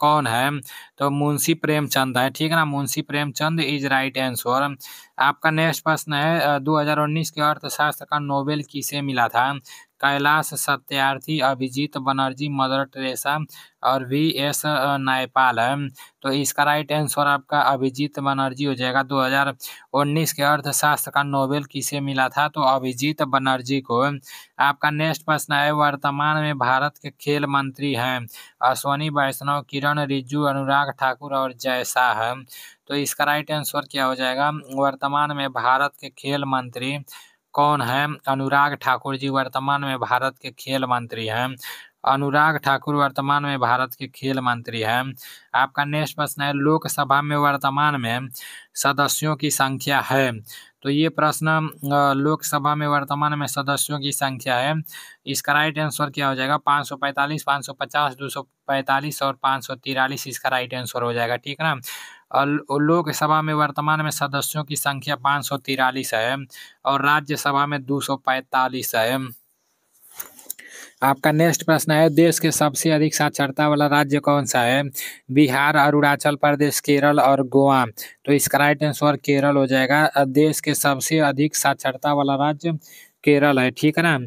कौन है तो मुंशी प्रेमचंद है ठीक है ना Munshi Premchand is right answer आपका नेक्स्ट प्रश्न है 2019 के अर्थशास्त्र का नोबेल किसे मिला था कैलाश सत्यार्थी अभिजीत बनर्जी मदर टेरेसा और वी एस नायपाल तो इसका राइट आंसर आपका अभिजीत बनर्जी हो जाएगा 2019 के अर्थशास्त्र का नोबेल किसे मिला था तो अभिजीत बनर्जी को आपका नेक्स्ट प्रश्न है वर्तमान में भारत के खेल मंत्री हैं अश्वनी वैष्णव किरण रिजू अनुराग ठाकुर और जय शाह तो इसका राइट आंसर क्या हो जाएगा वर्तमान में भारत के खेल मंत्री कौन है अनुराग ठाकुर जी वर्तमान में भारत के खेल मंत्री हैं अनुराग ठाकुर वर्तमान में भारत के खेल मंत्री हैं आपका नेक्स्ट प्रश्न है लोकसभा में वर्तमान में सदस्यों की संख्या है तो ये प्रश्न लोकसभा में वर्तमान में सदस्यों की संख्या है इसका राइट आंसर क्या हो जाएगा पाँच सौ पैंतालीस पाँच सौ पचास दो सौ पैंतालीस और पाँच सौ तिरालीस इसका राइट आंसर हो जाएगा ठीक है ना लोकसभा में वर्तमान में सदस्यों की संख्या पाँच सौ तिरालीस है और राज्यसभा में दो सौ पैंतालीस है आपका नेक्स्ट प्रश्न है देश के सबसे अधिक साक्षरता वाला राज्य कौन सा है बिहार अरुणाचल प्रदेश केरल और गोवा तो इसका राइट आंसर केरल हो जाएगा देश के सबसे अधिक साक्षरता वाला राज्य केरल है ठीक है ना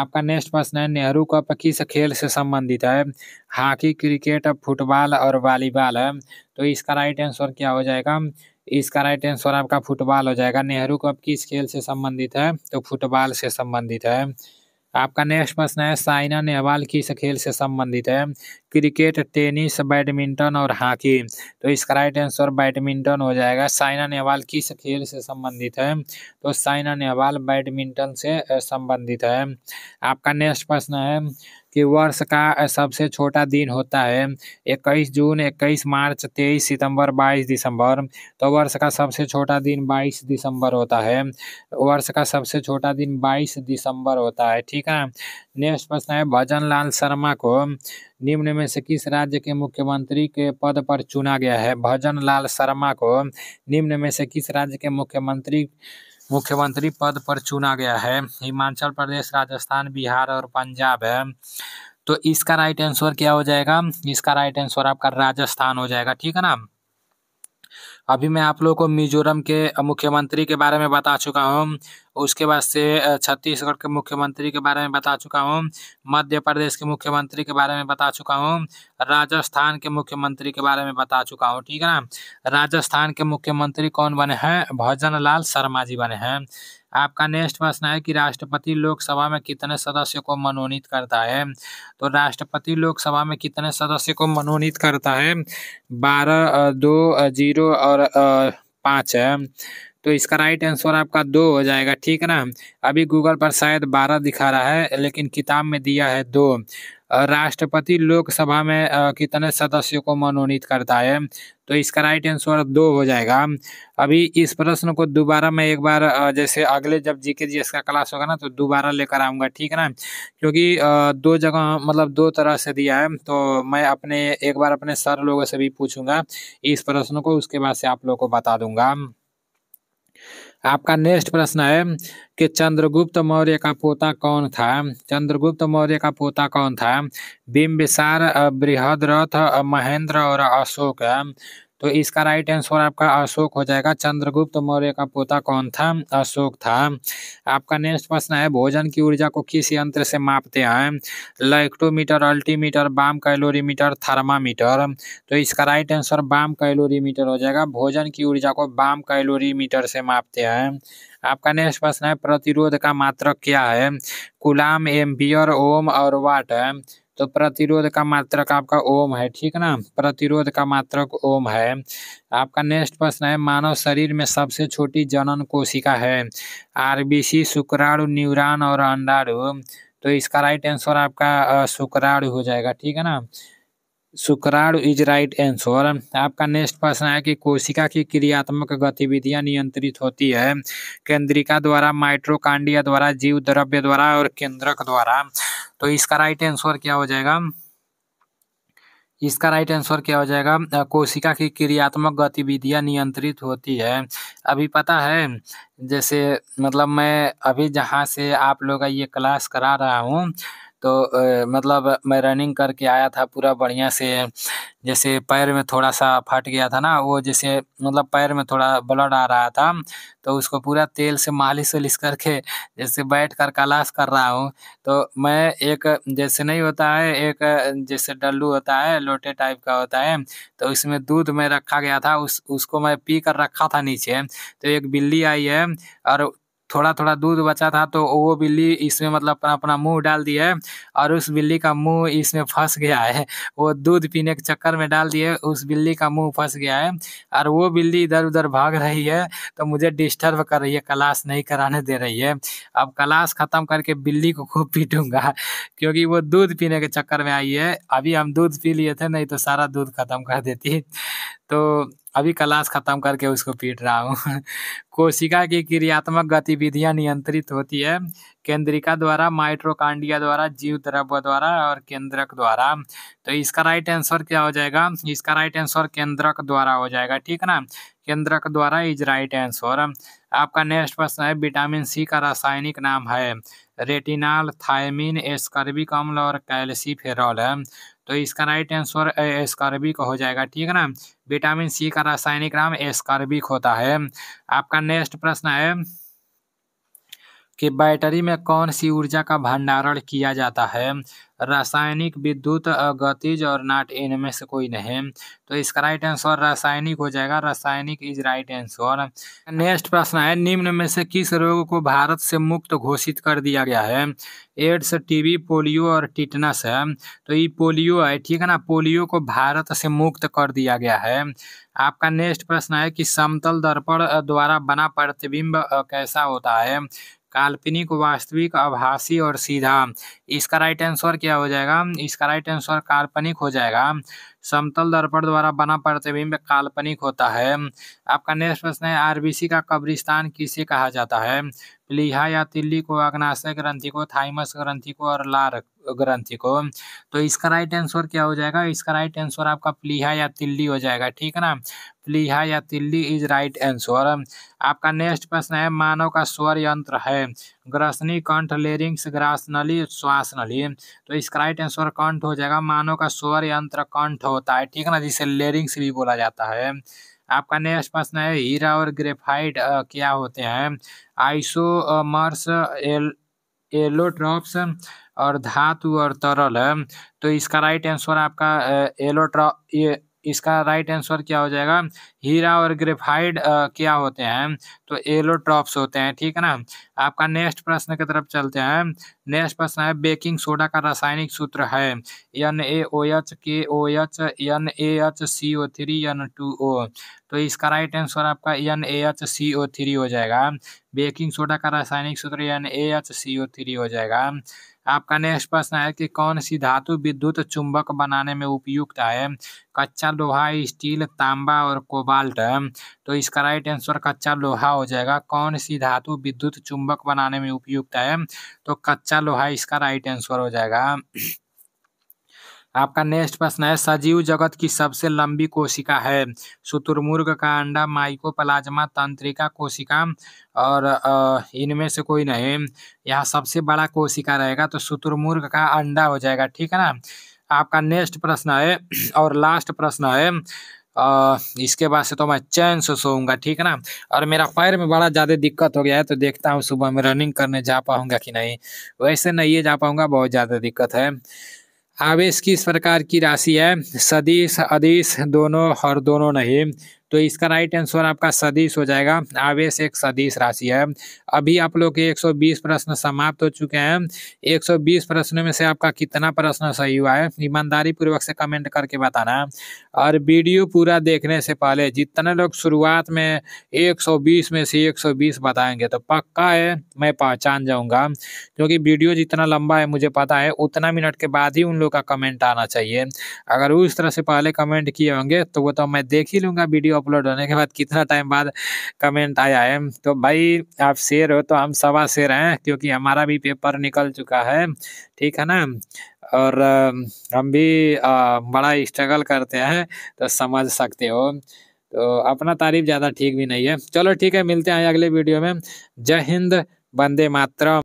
आपका नेक्स्ट प्रश्न है नेहरू कप किस खेल से संबंधित है हॉकी क्रिकेट फुटबॉल और वॉलीबॉल है तो इसका राइट आंसर क्या हो जाएगा इसका राइट आंसर आपका फुटबॉल हो जाएगा नेहरू कप किस खेल से संबंधित है तो फुटबॉल से संबंधित है आपका नेक्स्ट प्रश्न है साइना नेहवाल किस खेल से संबंधित है क्रिकेट टेनिस बैडमिंटन और हॉकी तो इसका राइट आंसर बैडमिंटन हो जाएगा साइना नेहवाल किस खेल से संबंधित है तो साइना नेहवाल बैडमिंटन से संबंधित है आपका नेक्स्ट प्रश्न है कि वर्ष का सबसे छोटा दिन होता है इक्कीस जून इक्कीस मार्च तेईस सितंबर बाईस दिसंबर तो वर्ष का सबसे छोटा दिन बाईस दिसंबर होता है वर्ष का सबसे छोटा दिन बाईस दिसंबर होता है ठीक है नेक्स्ट प्रश्न है भजन लाल शर्मा को निम्न में से किस राज्य के मुख्यमंत्री के पद पर चुना गया है भजन लाल शर्मा को निम्न में से किस राज्य के मुख्यमंत्री मुख्यमंत्री पद पर चुना गया है हिमाचल प्रदेश राजस्थान बिहार और पंजाब है तो इसका राइट आंसर क्या हो जाएगा इसका राइट आंसर आपका राजस्थान हो जाएगा ठीक है ना अभी मैं आप लोगों को मिजोरम के मुख्यमंत्री के बारे में बता चुका हूँ उसके बाद से छत्तीसगढ़ के मुख्यमंत्री के बारे में बता चुका हूँ मध्य प्रदेश के मुख्यमंत्री के बारे में बता चुका हूँ राजस्थान के मुख्यमंत्री के बारे में बता चुका हूँ ठीक है ना राजस्थान के मुख्यमंत्री कौन बने हैं भजन लाल शर्मा जी बने हैं आपका नेक्स्ट प्रश्न है कि राष्ट्रपति लोकसभा में कितने सदस्य को मनोनीत करता है तो राष्ट्रपति लोकसभा में कितने सदस्य को मनोनीत करता है बारह दो जीरो और पाँच है तो इसका राइट आंसर आपका दो हो जाएगा ठीक है ना अभी गूगल पर शायद बारह दिखा रहा है लेकिन किताब में दिया है दो राष्ट्रपति लोकसभा में कितने सदस्यों को मनोनीत करता है तो इसका राइट आंसर दो हो जाएगा अभी इस प्रश्न को दोबारा मैं एक बार जैसे अगले जब जीके जीएस का क्लास होगा ना तो दोबारा लेकर आऊँगा ठीक है ना क्योंकि दो जगह मतलब दो तरह से दिया है तो मैं अपने एक बार अपने सर लोगों से भी पूछूंगा इस प्रश्न को उसके बाद से आप लोगों को बता दूंगा आपका नेक्स्ट प्रश्न है कि चंद्रगुप्त मौर्य का पोता कौन था चंद्रगुप्त मौर्य का पोता कौन था बिम्बिसार रथ महेंद्र और अशोक तो इसका राइट आंसर आपका अशोक हो जाएगा चंद्रगुप्त मौर्य का पोता कौन था अशोक था आपका नेक्स्ट प्रश्न है भोजन की ऊर्जा को किस यंत्र से मापते हैं लैक्टोमीटर अल्टीमीटर बाम कैलोरीमीटर थर्मामीटर तो इसका राइट आंसर बाम कैलोरीमीटर हो जाएगा भोजन की ऊर्जा को बाम कैलोरीमीटर से मापते हैं आपका नेक्स्ट प्रश्न है प्रतिरोध का मात्रक क्या है कुलाम एम्पियर ओम और वाट है तो प्रतिरोध का मात्रक आपका ओम है ठीक ना प्रतिरोध का मात्रक ओम है आपका नेक्स्ट प्रश्न है मानव शरीर में सबसे छोटी जनन कोशिका है आरबीसी शुक्राणु न्यूरान और अंडाणु तो इसका राइट आंसर आपका शुक्राणु हो जाएगा ठीक है ना शुक्राणु इज राइट एंसोर आपका नेक्स्ट प्रश्न है कि कोशिका की क्रियात्मक गतिविधियां नियंत्रित होती है केंद्रिका द्वारा माइट्रोकांडिया द्वारा जीव द्रव्य द्वारा और केंद्रक द्वारा तो इसका राइट आंसर क्या हो जाएगा इसका राइट आंसर क्या हो जाएगा कोशिका की क्रियात्मक गतिविधियां नियंत्रित होती है अभी पता है जैसे मतलब मैं अभी जहाँ से आप लोग का ये क्लास करा रहा हूँ तो मतलब मैं रनिंग करके आया था पूरा बढ़िया से जैसे पैर में थोड़ा सा फट गया था ना वो जैसे मतलब पैर में थोड़ा ब्लड आ रहा था तो उसको पूरा तेल से मालिश वालिश करके जैसे बैठ कर कलाश कर रहा हूँ तो मैं एक जैसे नहीं होता है एक जैसे डल्लू होता है लोटे टाइप का होता है तो इसमें दूध में रखा गया था उस उसको मैं पी कर रखा था नीचे तो एक बिल्ली आई है और थोड़ा थोड़ा दूध बचा था तो वो बिल्ली इसमें मतलब अपना अपना मुंह डाल दिए और उस बिल्ली का मुंह इसमें फंस गया है वो दूध पीने के चक्कर में डाल दिए उस बिल्ली का मुंह फंस गया है और वो बिल्ली इधर उधर भाग रही है तो मुझे डिस्टर्ब कर रही है क्लास नहीं कराने दे रही है अब क्लास ख़त्म करके बिल्ली को खूब पीटूंगा <laughs> क्योंकि वो दूध पीने के चक्कर में आई है अभी हम दूध पी लिए थे नहीं तो सारा दूध ख़त्म कर देती तो अभी क्लास खत्म करके उसको पीट रहा हूँ <laughs> कोशिका की क्रियात्मक गतिविधियां नियंत्रित होती है केंद्रिका द्वारा माइट्रोकांडिया द्वारा जीव द्रव्य द्वारा और केंद्रक द्वारा तो इसका राइट आंसर क्या हो जाएगा इसका राइट आंसर केंद्रक द्वारा हो जाएगा ठीक ना केंद्रक द्वारा इज राइट आंसर आपका नेक्स्ट प्रश्न है विटामिन सी का रासायनिक नाम है रेटिनाल थायमिन एस्कर्बिक अम्ल और कैल्सीफेरॉल है तो इसका राइट आंसर एस्कर्बिक हो जाएगा ठीक है ना विटामिन सी का रासायनिक नाम एस्कर्बिक होता है आपका नेक्स्ट प्रश्न है कि बैटरी में कौन सी ऊर्जा का भंडारण किया जाता है रासायनिक विद्युत गतिज और नाट इनमें से कोई नहीं तो इसका राइट आंसर रासायनिक हो जाएगा रासायनिक इज राइट आंसर नेक्स्ट प्रश्न है निम्न में से किस रोग को भारत से मुक्त घोषित कर दिया गया है एड्स टीबी पोलियो और टिटनस है तो ये पोलियो है ठीक है ना पोलियो को भारत से मुक्त कर दिया गया है आपका नेक्स्ट प्रश्न है कि समतल दर्पण द्वारा बना प्रतिबिंब कैसा होता है काल्पनिक वास्तविक आभासी और सीधा इसका राइट आंसर क्या हो जाएगा इसका राइट आंसर काल्पनिक हो जाएगा समतल दर्पण द्वारा बना प्रतिबिंब काल्पनिक होता है आपका नेक्स्ट प्रश्न है आरबीसी का कब्रिस्तान किसे कहा जाता है प्लीहा या तिल्ली को अग्नाशय ग्रंथि को थाइमस ग्रंथि को और लार ग्रंथि को तो इसका राइट आंसर क्या हो जाएगा इसका राइट आंसर आपका प्लीहा या तिल्ली हो जाएगा ठीक है ना प्लीहा या तिल्ली इज राइट आंसर आपका नेक्स्ट प्रश्न है मानव का स्वर यंत्र है ग्रसनी कंठ लेरिंग्स ग्रास नली श्वास नली तो इसका राइट आंसर कंठ हो जाएगा मानव का स्वर यंत्र कंठ होता है ठीक है ना जिसे लेरिंग्स भी बोला जाता है आपका नेक्स्ट प्रश्न है हीरा और ग्रेफाइट क्या होते हैं आइसो मर्स एल एलोट्रॉप्स और धातु और तरल है तो इसका राइट आंसर आपका एलोट्रॉ इसका राइट आंसर क्या हो जाएगा हीरा और ग्रेफाइड क्या होते हैं तो एलोट्रॉप्स होते हैं ठीक है ना आपका नेक्स्ट प्रश्न की तरफ चलते हैं नेक्स्ट प्रश्न है बेकिंग सोडा का रासायनिक सूत्र है N A O H K O H N A H C O three N two O तो इसका राइट आंसर आपका N A H C O three हो जाएगा बेकिंग सोडा का रासायनिक सूत्र N A H C O three हो जाएगा आपका नेक्स्ट प्रश्न है कि कौन सी धातु विद्युत चुंबक बनाने में उपयुक्त है कच्चा लोहा स्टील तांबा और कोबाल्ट तो इसका राइट आंसर कच्चा लोहा हो जाएगा कौन सी धातु विद्युत चुंबक बनाने में उपयुक्त है तो कच्चा लोहा इसका राइट आंसर हो जाएगा आपका नेक्स्ट प्रश्न है सजीव जगत की सबसे लंबी कोशिका है शुतुरमुर्ग का अंडा माइको प्लाज्मा तंत्रिका कोशिका और इनमें से कोई नहीं यहाँ सबसे बड़ा कोशिका रहेगा तो शुतुर्मुर्ग का अंडा हो जाएगा ठीक है ना आपका नेक्स्ट प्रश्न है और लास्ट प्रश्न है आ, इसके बाद से तो मैं चैन से सोऊंगा ठीक है ना और मेरा पैर में बड़ा ज़्यादा दिक्कत हो गया है तो देखता हूँ सुबह में रनिंग करने जा पाऊँगा कि नहीं वैसे नहीं जा पाऊँगा बहुत ज़्यादा दिक्कत है आवेश किस प्रकार की राशि है सदिश अदिश दोनों और दोनों नहीं तो इसका राइट आंसर आपका सदीश हो जाएगा आवेश एक सदीश राशि है अभी आप लोग के 120 प्रश्न समाप्त हो चुके हैं 120 प्रश्नों में से आपका कितना प्रश्न सही हुआ है ईमानदारी पूर्वक से कमेंट करके बताना और वीडियो पूरा देखने से पहले जितने लोग शुरुआत में 120 में से 120 बताएंगे तो पक्का है मैं पहचान जाऊंगा क्योंकि वीडियो जितना लंबा है मुझे पता है उतना मिनट के बाद ही उन लोग का कमेंट आना चाहिए अगर उस तरह से पहले कमेंट किए होंगे तो वो तो मैं देख ही लूँगा वीडियो अपलोड होने के बाद कितना टाइम बाद कमेंट आया है तो भाई आप शेर हो तो हम सवा शेर हैं क्योंकि हमारा भी पेपर निकल चुका है ठीक है ना और हम भी बड़ा स्ट्रगल करते हैं तो समझ सकते हो तो अपना तारीफ ज़्यादा ठीक भी नहीं है चलो ठीक है मिलते हैं अगले वीडियो में जय हिंद वंदे मातरम